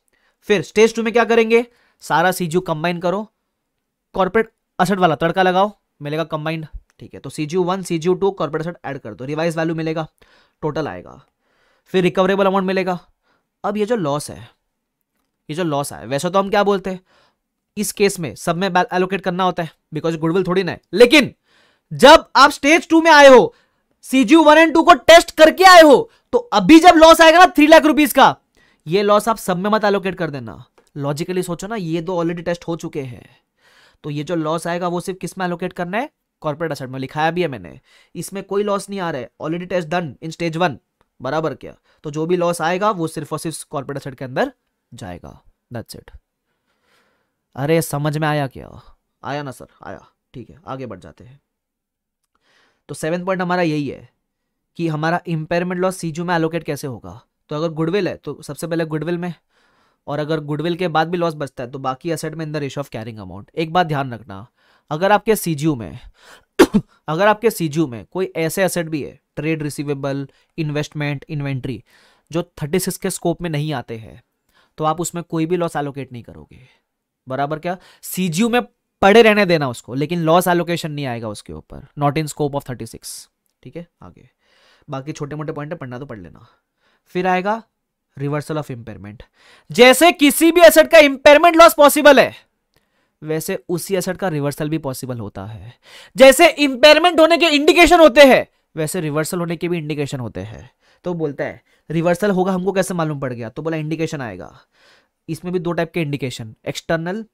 फिर स्टेज टू में क्या करेंगे सारा सीजीयू कंबाइन करो कॉर्पोरेट असेट वाला तड़का लगाओ मिलेगा कंबाइंड ठीक है तो CGU one CGU two corporate asset add कर दो रिवाइज वैल्यू मिलेगा टोटल आएगा फिर रिकवरेबल अमाउंट मिलेगा अब ये जो लॉस है ये जो लॉस आया वैसे तो हम क्या बोलते हैं इस केस में सब में एलोकेट करना होता है बिकॉज गुडविल थोड़ी ना है लेकिन जब आप स्टेज टू में आए हो सीजीयू वन एंड टू को टेस्ट करके आए हो तो अभी जब लॉस आएगा ना थ्री लाख रुपीज का ये लॉस आप सब में मत एलोकेट कर देना लॉजिकली सोचो ना ये दो ऑलरेडी टेस्ट हो चुके हैं तो ये जो लॉस आएगा वो सिर्फ किस में एलोकेट करना है कॉर्पोरेट असेट में लिखाया भी है मैंने इसमें कोई लॉस नहीं आ रहा है already test done in stage one बराबर क्या तो जो भी लॉस आएगा वो सिर्फ और सिर्फ कॉर्पोरेट असेट के अंदर जाएगा दैट्स इट अरे समझ में आया क्या आया ना सर आया ठीक है आगे बढ़ जाते हैं तो सेवन पॉइंट हमारा यही है कि हमारा इम्पेयरमेंट लॉस सीजू में एलोकेट कैसे होगा तो अगर गुडविल है तो सबसे पहले गुडविल में और अगर गुडविल के बाद भी लॉस बचता है तो बाकी असेट में in the ratio of carrying amount एक बात ध्यान रखना अगर आपके सीजू में अगर आपके सीजू में कोई ऐसे एसेट भी है ट्रेड रिसीवेबल इन्वेस्टमेंट इन्वेंट्री जो 36 के स्कोप में नहीं आते हैं तो आप उसमें कोई भी लॉस एलोकेट नहीं करोगे बराबर क्या सीजीयू में पड़े रहने देना उसको लेकिन लॉस एलोकेशन नहीं आएगा उसके ऊपर not in scope of thirty six ठीक है आगे बाकी छोटे मोटे पॉइंट पढ़ना तो पढ़ लेना फिर आएगा रिवर्सल ऑफ इंपेयरमेंट जैसे किसी भी एसेट का इंपेयरमेंट लॉस पॉसिबल है वैसे उसी एसेट का रिवर्सल भी पॉसिबल होता है जैसे इंपेयरमेंट होने के इंडिकेशन होते हैं वैसे रिवर्सल होने के भी इंडिकेशन होते हैं तो बोलता है रिवर्सल होगा हमको कैसे मालूम पड़ गया तो बोला इंडिकेशन आएगा इसमें भी दो टाइप के इंडिकेशन एक्सटर्नल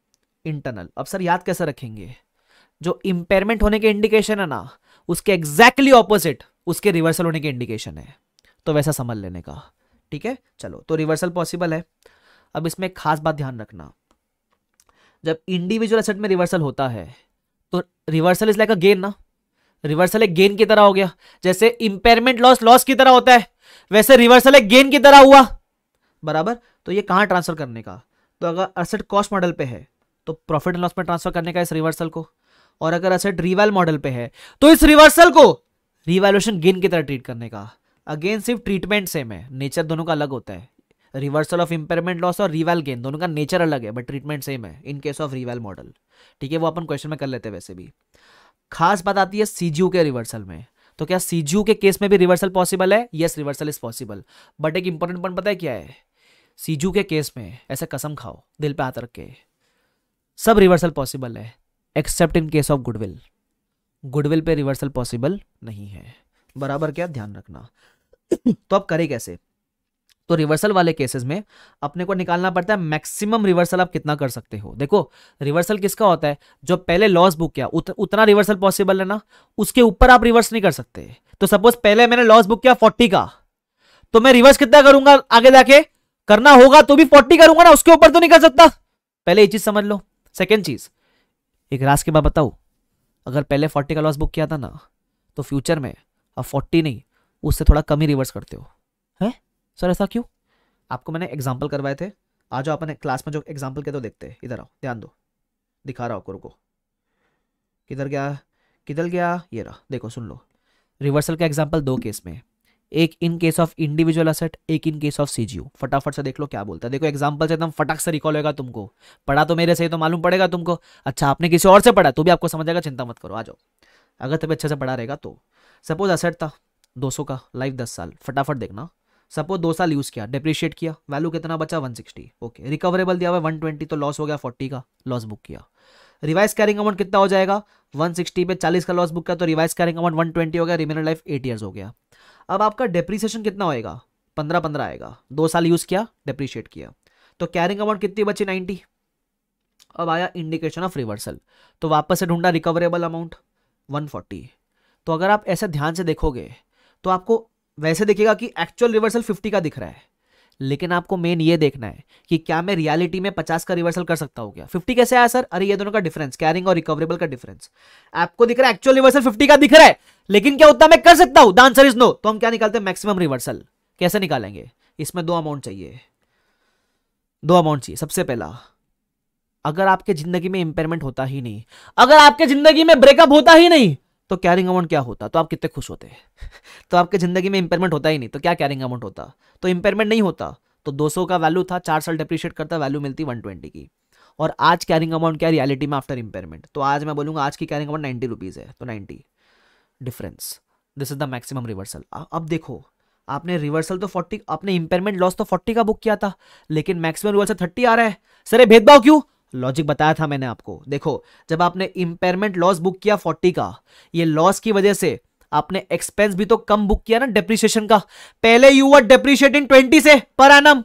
इंटरनल अब सर याद कैसे रखेंगे जो इम्पेयरमेंट होने के इंडिकेशन है ना उसके एग्जैक्टली ऑपोजिट उसके रिवर्सल होने के इंडिकेशन है तो वैसा समझ लेने का ठीक है चलो तो रिवर्सल पॉसिबल है अब इसमें खास बात ध्यान रखना जब इंडिविजुअल असेट में रिवर्सल होता है तो reversal is like a gain ना रिवर्सल एक गेन की तरह हो गया जैसे इंपेयरमेंट लॉस लॉस की तरह होता है वैसे रिवर्सल एक गेन की तरह हुआ बराबर तो ये कहां ट्रांसफर करने का तो अगर असेट कॉस्ट मॉडल पे है तो प्रॉफिट एंड लॉस में ट्रांसफर करने का इस रिवर्सल को और अगर असेट रिवाल मॉडल पे है तो इस रिवर्सल को रिवैल्यूएशन गेन की तरह ट्रीट करने का अगेन सिर्फ ट्रीटमेंट सेम है नेचर दोनों का अलग होता है रिवर्सल ऑफ इंपेयरमेंट लॉस और रिवैल गेन दोनों का नेचर अलग है बट ट्रीटमेंट सेम है in case of reval model ठीक है वो अपन क्वेश्चन में कर लेते हैं वैसे भी खास बात आती है सीजीयू के रिवर्सल में तो क्या सीजीयू के केस में भी रिवर्सल पॉसिबल है yes reversal is possible but एक इंपॉर्टेंट पॉइंट पता है क्या है सीजू के केस में ऐसा कसम खाओ दिल पे हाथ रख के सब रिवर्सल पॉसिबल है except in case of goodwill goodwill पे रिवर्सल पॉसिबल नहीं है बराबर क्या ध्यान रखना तो आप करें कैसे तो रिवर्सल वाले केसेस में अपने को निकालना पड़ता है मैक्सिमम रिवर्सल आप कितना कर सकते हो देखो रिवर्सल किसका होता है जो पहले लॉस बुक किया उत, उतना रिवर्सल पॉसिबल है ना उसके ऊपर आप रिवर्स नहीं कर सकते तो सपोज पहले मैंने लॉस बुक किया फोर्टी का तो मैं रिवर्स कितना करूंगा आगे जाके करना होगा तो भी फोर्टी करूंगा ना उसके ऊपर तो नहीं कर सकता पहले ये चीज समझ लो सेकेंड चीज एक रास के बाद बताओ अगर पहले फोर्टी का लॉस बुक किया था ना तो फ्यूचर में आप फोर्टी नहीं उससे थोड़ा कम ही रिवर्स करते हो है सर ऐसा क्यों आपको मैंने एग्जाम्पल करवाए थे आ जाओ अपने क्लास में जो एग्जाम्पल के तो देखते हैं इधर आओ ध्यान दो दिखा रहा कुरु को किधर गया किधर गया ये रहा देखो सुन लो रिवर्सल का एग्जाम्पल दो केस में है एक in case of individual asset एक इन केस ऑफ सी फटाफट से देख लो क्या बोलता है देखो एग्जाम्पल से एकदम फटाक से रिकॉल होगा तुमको पढ़ा तो मेरे से तो मालूम पड़ेगा तुमको अच्छा आपने किसी और से पढ़ा तो भी आपको समझ आएगा चिंता मत करो आ जाओ अगर तभी अच्छे से पढ़ा रहेगा तो सपोज असेट था 200 का लाइफ 10 साल फटाफट देखना सपोज दो साल यूज़ किया डिप्रिशिएट किया वैल्यू कितना बचा 160 ओके रिकवरेबल दिया हुआ वन ट्वेंटी तो लॉस हो गया 40 का लॉस बुक किया रिवाइज कैरिंग अमाउंट कितना हो जाएगा 160 पे 40 का लॉस बुक किया तो रिवाइज कैरिंग अमाउंट 120 हो गया रिमेनर लाइफ एट ईयर्स हो गया अब आपका डिप्रिसिएशन कितना होएगा पंद्रह पंद्रह आएगा दो साल यूज़ किया डिप्रिशिएट किया तो कैरिंग अमाउंट कितनी बची नाइन्टी अब आया इंडिकेशन ऑफ रिवर्सल तो वापस से ढूंढा रिकवरेबल अमाउंट 140 तो अगर आप ऐसे ध्यान से देखोगे तो आपको वैसे देखिएगा कि एक्चुअल रिवर्सल 50 का दिख रहा है लेकिन आपको मेन ये देखना है कि क्या मैं रियलिटी में 50 का रिवर्सल कर सकता हूँ क्या 50 कैसे आया सर अरे ये दोनों का डिफरेंस कैरिंग और रिकवरेबल का डिफरेंस आपको दिख रहा है एक्चुअल रिवर्सल 50 का दिख रहा है लेकिन क्या उतना मैं कर सकता हूं द आंसर इज नो तो हम क्या निकालते हैं मैक्सिमम रिवर्सल कैसे निकालेंगे इसमें दो अमाउंट चाहिए दो अमाउंट चाहिए सबसे पहला अगर आपके जिंदगी में इंपेयरमेंट होता ही नहीं अगर आपके जिंदगी में ब्रेकअप होता ही नहीं तो कैरिंग अमाउंट क्या होता तो आप कितने खुश होते तो आपके ज़िंदगी में इंपेयरमेंट होता ही नहीं तो क्या कैरिंग अमाउंट होता तो इंपेयरमेंट नहीं होता तो 200 का वैल्यू था चार साल डिप्रिशिएट करता वैल्यू मिलती 120 की और आज कैरिंग अमाउंट क्या रियलिटी में आफ्टर इंपेयरमेंट तो आज मैं बोलूंगा आज की कैरिंग अमाउंट नाइन्टी रुपीज़ है तो ninety difference this is the maximum reversal अब देखो आपने रिवर्सल तो 40 आपने इंपेयरमेंट लॉस तो 40 का बुक किया था लेकिन मैक्सिमम रिवर्सल 30 आ रहा है सर भेदभाव क्यों लॉजिक बताया था मैंने आपको देखो जब आपने इंपेयरमेंट लॉस बुक किया फोर्टी का ये लॉस की वजह से आपने एक्सपेंस भी तो कम बुक किया ना डेप्रिसिएशन का पहले यू आर डेप्रिशिएटिंग ट्वेंटी से पर एनम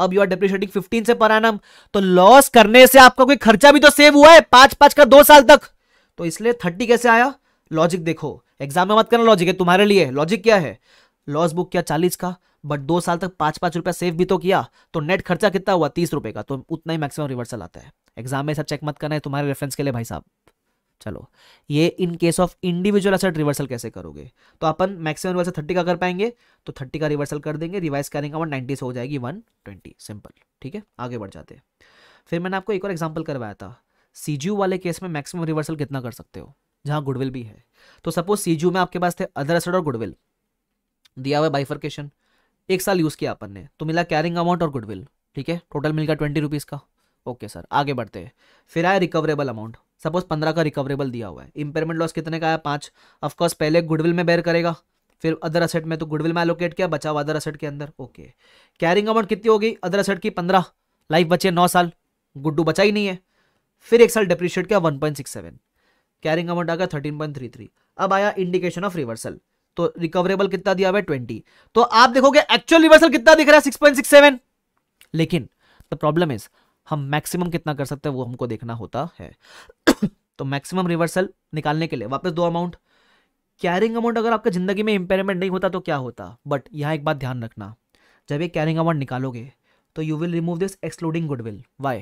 अब यू आर डेप्रिशिएटिंग फिफ्टीन से पर एनम तो लॉस करने से आपका कोई खर्चा भी तो सेव हुआ है पांच पांच का दो साल तक तो इसलिए थर्टी कैसे आया लॉजिक देखो एग्जाम में मत करना लॉजिक है तुम्हारे लिए लॉजिक क्या है लॉस बुक किया चालीस का बट दो साल तक पांच पांच रुपया सेव भी तो किया तो नेट खर्चा कितना हुआ तीस रुपए का तो उतना ही मैक्सिमम रिवर्सल आता है एग्जाम में सब चेक मत करना है तुम्हारे रेफरेंस के लिए भाई साहब चलो ये in case of individual asset reversal कैसे करोगे तो अपन मैक्सिमम रिवर्सल थर्टी का कर पाएंगे तो थर्टी का रिवर्सल कर देंगे रिवाइज कैरिंग अमाउंट नाइनटी से हो जाएगी वन ट्वेंटी सिंपल ठीक है आगे बढ़ जाते फिर मैंने आपको एक और एग्जाम्पल करवाया था सी वाले केस में मैक्सिमम रिवर्सल कितना कर सकते हो जहाँ गुडविल भी है तो सपोज सी में आपके पास थे अदर असेट और गुडविल दिया हुआ बाइफर्केशन एक साल यूज़ किया अपन ने तो मिला कैरिंग अमाउंट और गुडविल ठीक है टोटल मिल गया ट्वेंटी रुपीज़ का ओके सर आगे बढ़ते हैं फिर आया रिकवरेबल अमाउंट सपोज पंद्रह का रिकवरेबल दिया हुआ है इंपेयरमेंट लॉस कितने का आया पाँच ऑफकोर्स पहले गुडविल में बेयर करेगा फिर अदर असेट में तो गुडविल में एलोकेट किया बचा हुआ अदर असेट के अंदर ओके कैरिंग अमाउंट कितनी होगी अदर असेट की पंद्रह लाइफ बचे नौ साल गुड्डू बचा ही नहीं है फिर एक साल डिप्रिशिएट किया one point six seven carrying amount आ गया थर्टीन पॉइंट थ्री थ्री अब आया इंडिकेशन ऑफ रिवर्सल तो रिकवरेबल कितना दिया हुआ है ट्वेंटी तो आप देखोगे एक्चुअल रिवर्सल कितना दिख रहा है सिक्स पॉइंट सिक्स सेवन लेकिन द प्रॉब्लम इज हम मैक्सिमम कितना कर सकते हैं वो हमको देखना होता है तो मैक्सिमम रिवर्सल निकालने के लिए वापस दो अमाउंट कैरिंग अमाउंट अगर आपका ज़िंदगी में इंपेयरमेंट नहीं होता तो क्या होता बट यहाँ एक बात ध्यान रखना जब ये कैरिंग अमाउंट निकालोगे तो you will remove this excluding goodwill why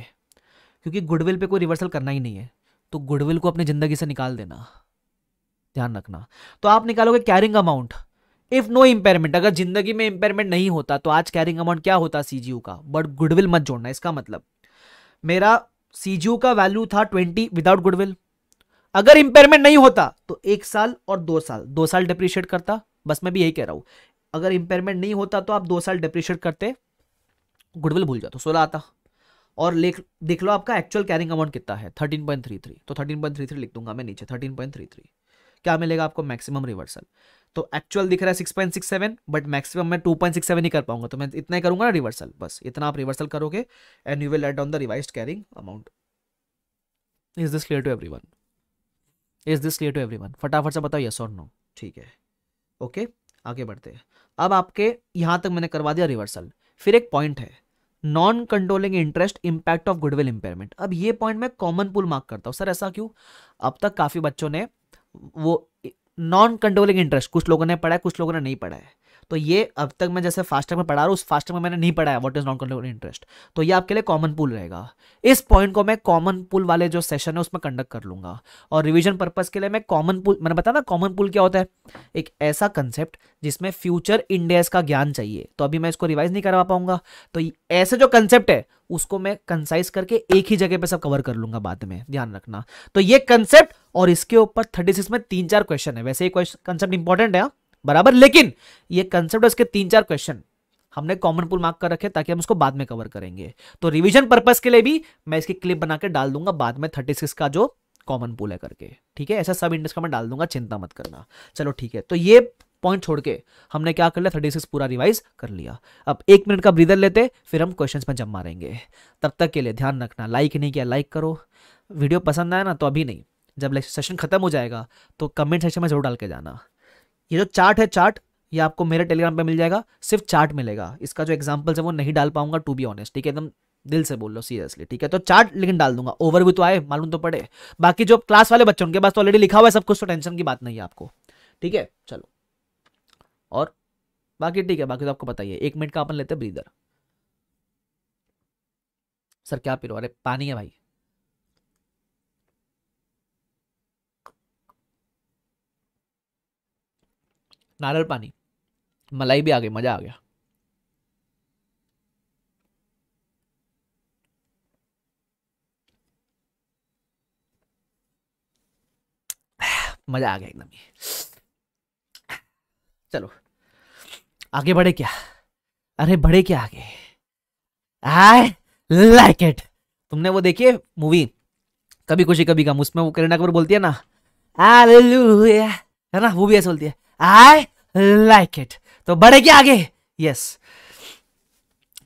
क्योंकि गुडविल पे कोई रिवर्सल करना ही नहीं है तो गुडविल को अपनी ज़िंदगी से निकाल देना ध्यान रखना तो आप निकालोगे carrying amount if no impairment अगर ज़िंदगी में इंपेयरमेंट नहीं होता तो आज कैरिंग अमाउंट क्या होता सी का बट गुडविल मत जोड़ना इसका मतलब मेरा सी का वैल्यू था ट्वेंटी विदाउट गुडविल अगर इंपेयरमेंट नहीं होता तो एक साल और दो साल दो साल डिप्रिशिएट करता बस मैं भी यही कह रहा हूं अगर इंपेयरमेंट नहीं होता तो आप दो साल डिप्रिशिएट करते गुडविल भूल जाते सोलह आता और लेख देख लो आपका एक्चुअल कैरिंग अमाउंट कितना है थर्टीन पॉइंट थ्री थ्री तो थर्टीन पॉइंट थ्री थ्री लिख दूंगा मैं नीचे थर्टीन पॉइंट थ्री थ्री क्या मिलेगा आपको मैक्सिमम रिवर्सल तो एक्चुअल दिख रहा है six point six seven but maximum मैं टू पॉइंट सिक्स सेवन ही कर पाऊंगा तो मैं इतना ही करूंगा ना रिवर्सल बस इतना आप रिवर्सल करोगे and you will add on the revise carrying amount is this clear to every everyone is this clear to every everyone फटाफट से बताओ यस और नो ठीक है ओके okay? आगे बढ़ते हैं अब आपके यहां तक मैंने करवा दिया रिवर्सल फिर एक पॉइंट है non controlling interest impact of goodwill impairment अब ये पॉइंट मैं कॉमन पुल मार्क करता हूँ सर ऐसा क्यों अब तक काफ़ी बच्चों ने वो नॉन कंट्रोलिंग इंटरेस्ट कुछ लोगों ने पढ़ा है कुछ लोगों ने नहीं पढ़ा है तो ये अब तक मैं जैसे फास्ट में पढ़ा रहा हूँ उस फास्ट में मैंने नहीं पढ़ाया what is not control interest तो ये आपके लिए कॉमन पुल रहेगा इस पॉइंट को मैं कॉमन पुल वाले जो सेशन है उसमें कंडक्ट कर लूंगा और रिविजन पर्पज के लिए मैं कॉमन पुल मैंने बताया ना कॉमन पुल क्या होता है एक ऐसा कंसेप्ट जिसमें फ्यूचर इंडियाज का ज्ञान चाहिए तो अभी मैं इसको रिवाइज नहीं करवा पाऊंगा तो ऐसे जो कंसेप्ट है उसको मैं कंसाइज करके एक ही जगह पे सब कवर कर लूंगा बाद में ध्यान रखना तो ये कंसेप्ट और इसके ऊपर थर्टी सिक्स में तीन चार क्वेश्चन है वैसे ये कंसेप्ट इंपॉर्टेंट है हाँ? बराबर लेकिन ये कंसेप्ट उसके तीन चार क्वेश्चन हमने कॉमन पुल मार्क कर रखे ताकि हम उसको बाद में कवर करेंगे तो रिवीजन पर्पस के लिए भी मैं इसकी क्लिप बनाकर डाल दूंगा बाद में थर्टी सिक्स का जो कॉमन पुल है करके ठीक है ऐसा सब इंडेक्स का मैं डाल दूंगा चिंता मत करना चलो ठीक है तो ये पॉइंट छोड़ के हमने क्या कर लिया थर्टी सिक्स पूरा रिवाइज कर लिया अब एक मिनट का ब्रीदर लेते फिर हम क्वेश्चंस में जम मारेंगे तब तक के लिए ध्यान रखना लाइक नहीं किया लाइक करो वीडियो पसंद आया ना तो अभी नहीं जब सेशन खत्म हो जाएगा तो कमेंट सेक्शन में जरूर डाल के जाना ये जो चार्ट है चार्ट ये आपको मेरे टेलीग्राम पे मिल जाएगा सिर्फ चार्ट मिलेगा इसका जो एग्जाम्पल है वो नहीं डाल पाऊंगा टू बी ऑनेस्ट ठीक है एकदम दिल से बोल लो सीरियसली ठीक है तो चार्ट लेकिन डाल दूंगा ओवर भी तो आए मालूम तो पड़े बाकी जो क्लास वाले बच्चों उनके पास तो ऑलरेडी लिखा हुआ है सब कुछ तो टेंशन की बात नहीं है आपको ठीक है चलो और बाकी ठीक है बाकी तो आपको बताइए एक मिनट का अपन लेते हैं ब्रीदर सर क्या पी रहे अरे पानी है भाई नारियल पानी मलाई भी आ गई मज़ा आ गया मज़ा आ गया एकदम चलो आगे बढ़े क्या अरे बढ़े क्या आगे आई लाइक इट तुमने वो देखी है मूवी कभी खुशी कभी गम उसमें वो करीना कपूर बोलती है ना है ना वो भी ऐसे बोलती है आई लाइक इट तो बढ़े क्या आगे यस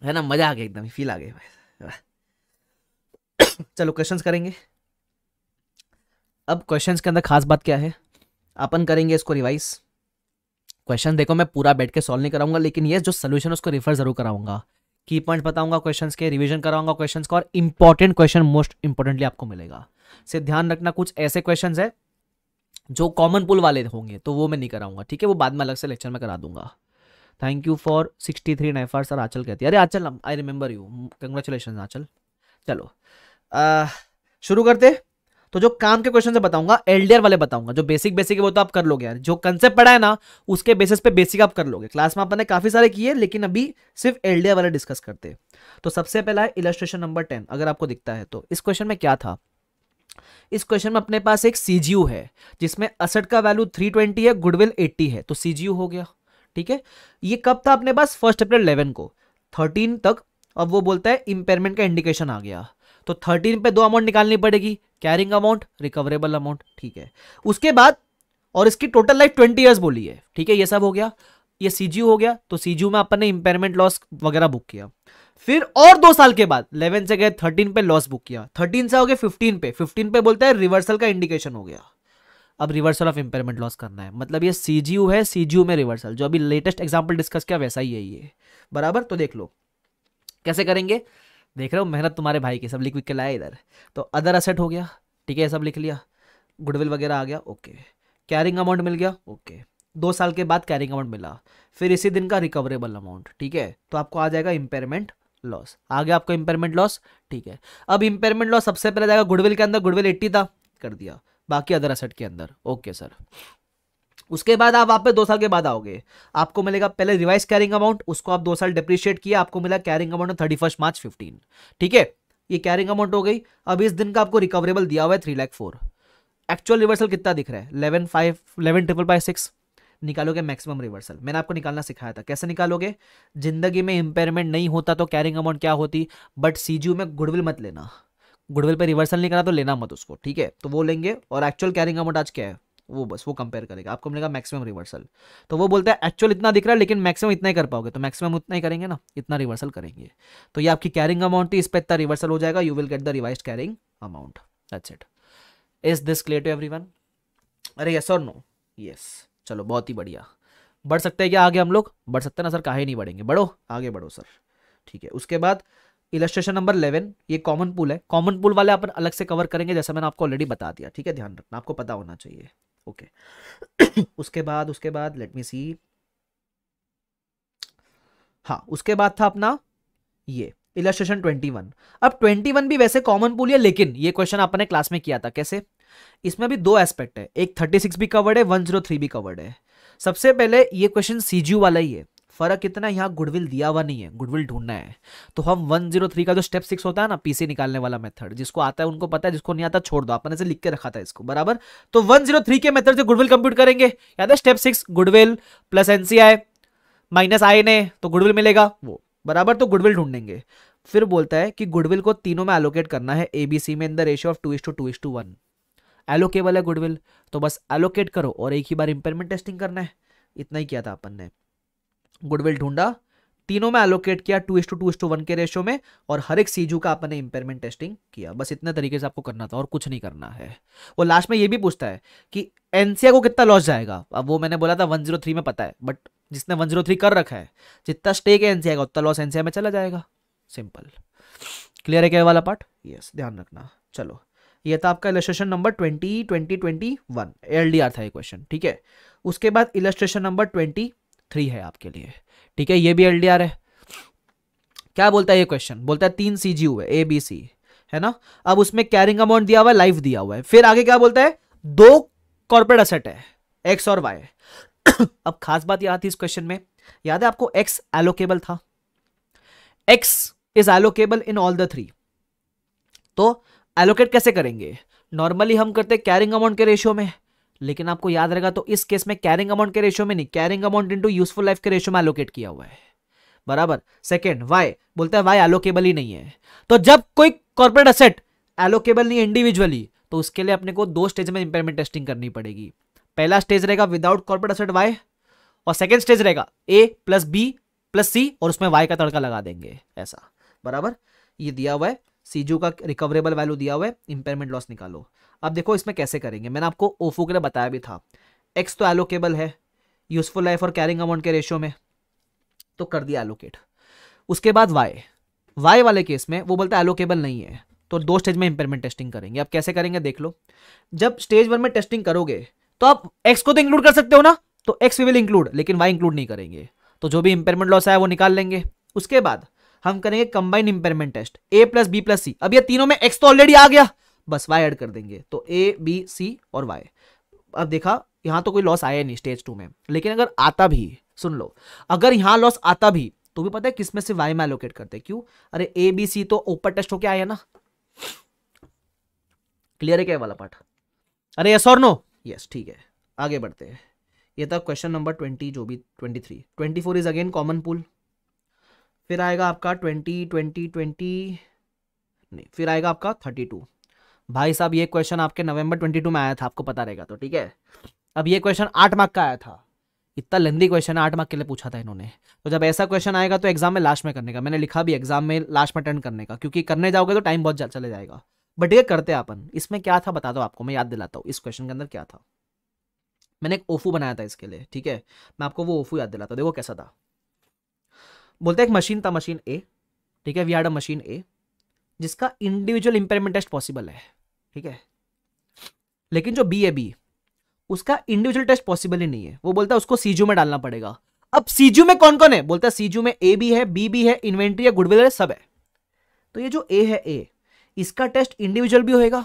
है ना मजा आ गया एकदम फील आ गया चलो क्वेश्चंस करेंगे अब क्वेश्चंस के अंदर खास बात क्या है अपन करेंगे इसको रिवाइज क्वेश्चन देखो मैं पूरा बैठ के सॉल्व नहीं कराऊंगा लेकिन ये जो सोल्यूशन है उसको रिफर जरूर कराऊंगा की पॉइंट बताऊंगा क्वेश्चन के रिविजन कराऊंगा क्वेश्चन का और इंपॉर्टेंट क्वेश्चन मोस्ट इंपॉर्टेंटली आपको मिलेगा से ध्यान रखना कुछ ऐसे क्वेश्चन है जो कॉमन पुल वाले होंगे तो वो मैं नहीं कराऊंगा ठीक है वो बाद में अलग से लेक्चर में करा दूंगा thank you for sixty three R sir Aanchal कहती है अरे Aanchal I remember you congratulation Aanchal चलो शुरू करते तो जो काम के क्वेश्चन से बताऊंगा एलडीआर वाले बताऊंगा जो बेसिक बेसिक है वो तो आप कर लोगे यार जो कंसेप्ट पढ़ा है ना उसके बेसिस पे बेसिक आप कर लोगे क्लास में आपने काफी सारे किए लेकिन अभी सिर्फ एलडीआर वाले डिस्कस करते तो सबसे पहला है इलस्ट्रेशन नंबर टेन अगर आपको दिखता है तो इस क्वेश्चन में क्या था इस क्वेश्चन में अपने पास एक सीजीयू है जिसमें असट का वैल्यू 320 है गुडविल 80 है तो सीजीयू हो गया ठीक है ये कब था अपने पास फर्स्ट अप्रैल 11 को 13 तक अब वो बोलता है इंपेयरमेंट का इंडिकेशन आ गया तो 13 पे दो अमाउंट निकालनी पड़ेगी कैरिंग अमाउंट रिकवरेबल अमाउंट ठीक है उसके बाद और इसकी टोटल लाइफ ट्वेंटी ईयर्स बोली है ठीक है ये सब हो गया ये सीजीयू हो गया तो सीजीयू में अपन ने इंपेयरमेंट लॉस वगैरह बुक किया फिर और दो साल के बाद इलेवन से गए थर्टीन पे लॉस बुक किया थर्टीन से हो गए फिफ्टीन पे फिफ्टीन पे बोलते हैं रिवर्सल का इंडिकेशन हो गया अब रिवर्सल ऑफ इंपेयरमेंट लॉस करना है मतलब ये सी है सी में रिवर्सल जो अभी लेटेस्ट एग्जाम्पल डिस्कस किया वैसा ही है ये बराबर तो देख लो कैसे करेंगे देख रहे हो मेहनत तुम्हारे भाई की सब लिख विक के लाया इधर तो अदर असेट हो गया ठीक है सब लिख लिया गुडविल वगैरह आ गया ओके कैरिंग अमाउंट मिल गया ओके दो साल के बाद कैरिंग अमाउंट मिला फिर इसी दिन का रिकवरेबल अमाउंट ठीक है तो आपको आ जाएगा इंपेयरमेंट लॉस आ गया आपका इंपेयरमेंट लॉस ठीक है अब इंपेयरमेंट लॉस सबसे पहले जाएगा गुडविल के अंदर गुडविल एट्टी था कर दिया बाकी अदर असेट के अंदर ओके सर उसके बाद आप आप पे दो साल के बाद आओगे आपको मिलेगा पहले रिवाइज कैरिंग अमाउंट उसको आप दो साल डिप्रिशिएट किया आपको मिला carrying amount thirty first March fifteen ठीक है ये कैरिंग अमाउंट हो गई अब इस दिन का आपको रिकवरेबल दिया हुआ है three lakh four actual reversal कितना दिख रहा है eleven five eleven triple five six निकालोगे मैक्सिमम रिवर्सल मैंने आपको निकालना सिखाया था कैसे निकालोगे जिंदगी में इम्पेयरमेंट नहीं होता तो कैरिंग अमाउंट क्या होती बट सीजीयू में गुडविल मत लेना गुडविल पे रिवर्सल नहीं करा तो लेना मत उसको ठीक है तो वो लेंगे और एक्चुअल कैरिंग अमाउंट आज क्या है वो बस वो कंपेयर करेगा आपको मिलेगा मैक्सिमम रिवर्सल तो वो बोलता है एक्चुअल इतना दिख रहा है लेकिन मैक्सिमम इतना ही कर पाओगे तो मैक्सिमम उतना ही करेंगे ना इतना रिवर्सल करेंगे तो ये आपकी कैरिंग अमाउंट थी इस पर इतना रिवर्सल हो जाएगा you will get the revise carrying amount that's it is this clear to every one अरे यस और नो यस चलो बहुत ही बढ़िया बढ़ सकते हैं क्या आगे हम लोग बढ़ सकते हैं ना सर काहे नहीं बढ़ेंगे बढ़ो आगे बढ़ो सर ठीक है उसके बाद इलस्ट्रेशन नंबर इलेवन ये कॉमन पुल है कॉमन पुल वाले अपन अलग से कवर करेंगे जैसा मैंने आपको ऑलरेडी बता दिया ठीक है ध्यान रखना आपको पता होना चाहिए ओके उसके बाद उसके बाद लेट मी सी हाँ उसके बाद था अपना ये इलस्ट्रेशन वन अब वन भी वैसे कॉमन पुल है लेकिन ये क्वेश्चन आपने क्लास में किया था कैसे इसमें भी दो एस्पेक्ट है एक थर्टी सिक्स भी कवर्ड है वन जीरो थ्री भी कवर्ड है सबसे पहले ये क्वेश्चन सी वाला ही है फर्क इतना यहाँ गुडविल दिया हुआ नहीं है गुडविल ढूंढना है तो हम वन जीरो थ्री का जो स्टेप सिक्स होता है ना पीसी निकालने वाला मेथड जिसको आता है उनको पता है जिसको नहीं आता छोड़ दो आपने से लिख के रखा था इसको बराबर तो वन जीरो थ्री के मेथड से गुडविल कंप्यूट करेंगे याद है step six goodwill plus NCI minus I ने तो गुडविल मिलेगा वो बराबर तो गुडविल ढूंढेंगे फिर बोलता है कि गुडविल को तीनों में एलोकेट करना है एबीसी में in the ratio of two is to two is to one allocable है गुडविल तो बस एलोकेट करो और एक ही बार इंपेयरमेंट टेस्टिंग करना है इतना ही किया था अपन ने गुडविल ढूंढा तीनों में एलोकेट किया two is to two is to one के रेशो में और हर एक सीजू का ने इंपेयरमेंट टेस्टिंग किया बस इतने तरीके से आपको करना था और कुछ नहीं करना है वो लास्ट में ये भी पूछता है कि एनसीआर को कितना लॉस जाएगा अब वो मैंने बोला था वन जीरो थ्री में पता है बट जिसने वन जीरो थ्री कर रखा है जितना स्टेक है एनसीआर का उतना लॉस एनसीआर में चला जाएगा सिंपल क्लियर है क्या वाला पार्ट यस ध्यान रखना चलो ये था आपका illustration number twenty twenty twenty one L D R था ये क्वेश्चन ठीक है उसके बाद इलेस्ट्रेशन नंबर ट्वेंटी थ्री है आपके लिए ठीक है ये भी एल डी आर है क्या बोलता है ये क्वेश्चन बोलता है तीन सी जी हुए ए बी सी है ना अब उसमें कैरिंग अमाउंट दिया हुआ है लाइफ दिया हुआ है फिर आगे क्या बोलता है दो कॉर्पोरेट असेट है एक्स और वाई अब खास बात याद थी इस क्वेश्चन में याद है आपको एक्स एलोकेबल था X is allocable in all the three तो एलोकेट कैसे करेंगे नॉर्मली हम करते हैं कैरिंग अमाउंट के रेशियो में लेकिन आपको याद रहेगा तो इस केस में कैरिंग अमाउंट के रेशियो में नहीं carrying amount into useful life के रेशियो में एलोकेट किया हुआ है बराबर सेकेंड वाई बोलते हैं वाई एलोकेबल ही नहीं है तो जब कोई कॉर्पोरेट असेट एलोकेबल नहीं इंडिविजुअली तो उसके लिए अपने को दो स्टेज में इंपेयरमेंट टेस्टिंग करनी पड़ेगी पहला स्टेज रहेगा विदाउट कॉर्पोरेट असेट वाई और सेकेंड स्टेज रहेगा A plus B plus C और उसमें वाई का तड़का लगा देंगे ऐसा बराबर ये दिया हुआ है सीजू का रिकवरेबल वैल्यू दिया हुआ है इंपेयरमेंट लॉस निकालो अब देखो इसमें कैसे करेंगे मैंने आपको ओफो के लिए बताया भी था एक्स तो एलोकेबल है यूजफुल लाइफ और कैरिंग अमाउंट के रेशियो में तो कर दिया एलोकेट उसके बाद वाई वाई वाले केस में वो बोलता है एलोकेबल नहीं है तो दो स्टेज में इंपेयरमेंट टेस्टिंग करेंगे आप कैसे करेंगे देख लो जब स्टेज वन में टेस्टिंग करोगे तो आप एक्स को तो इंक्लूड कर सकते हो ना तो एक्स वी विल इंक्लूड लेकिन वाई इंक्लूड नहीं करेंगे तो जो भी इंपेयरमेंट लॉस आया वो निकाल लेंगे उसके बाद हम करेंगे combine impairment test A plus B plus C अब ये तीनों में एक्स तो ऑलरेडी आ गया बस वाई एड कर देंगे तो ए बी सी और वाई अब देखा यहां तो कोई लॉस आया नहीं स्टेज टू में लेकिन अगर आता भी सुन लो अगर यहां लॉस आता भी तो भी पता है किसमें से वाई में एलोकेट करते क्यों अरे ए बी सी तो ऊपर टेस्ट होके आया ना क्लियर है क्या वाला पार्ट अरे यस और नो यस ठीक है आगे बढ़ते हैं ये था क्वेश्चन नंबर ट्वेंटी जो भी twenty three twenty four is again common pool फिर आएगा आपका ट्वेंटी ट्वेंटी ट्वेंटी नहीं फिर आएगा आपका थर्टी टू भाई साहब ये क्वेश्चन आपके नवंबर ट्वेंटी टू में आया था आपको पता रहेगा तो ठीक है अब ये क्वेश्चन आठ मार्क का आया था इतना लेंदी क्वेश्चन है आठ मार्क के लिए पूछा था इन्होंने तो जब ऐसा क्वेश्चन आएगा तो एग्जाम में लास्ट में करने का मैंने लिखा भी एग्जाम में लास्ट में अटेंड करने का क्योंकि करने जाओगे तो टाइम बहुत चले जाएगा बट ये करते अपन इसमें क्या था बता दो आपको मैं याद दिलाता हूँ इस क्वेश्चन के अंदर क्या था मैंने एक ओफू बनाया था इसके लिए ठीक है मैं आपको वो ओफू याद दिलाता हूँ देखो कैसा था बोलते हैं एक मशीन था मशीन ए ठीक है we had a machine A जिसका इंडिविजुअल इंपेयरमेंट टेस्ट पॉसिबल है ठीक है लेकिन जो बी है बी उसका इंडिविजुअल टेस्ट पॉसिबल ही नहीं है वो बोलता है उसको सीजू में डालना पड़ेगा अब सीजू में कौन कौन है बोलता है सीजू में ए भी है बी भी है इन्वेंट्री है गुडविल है सब है तो ये जो ए है ए इसका टेस्ट इंडिविजुअल भी होएगा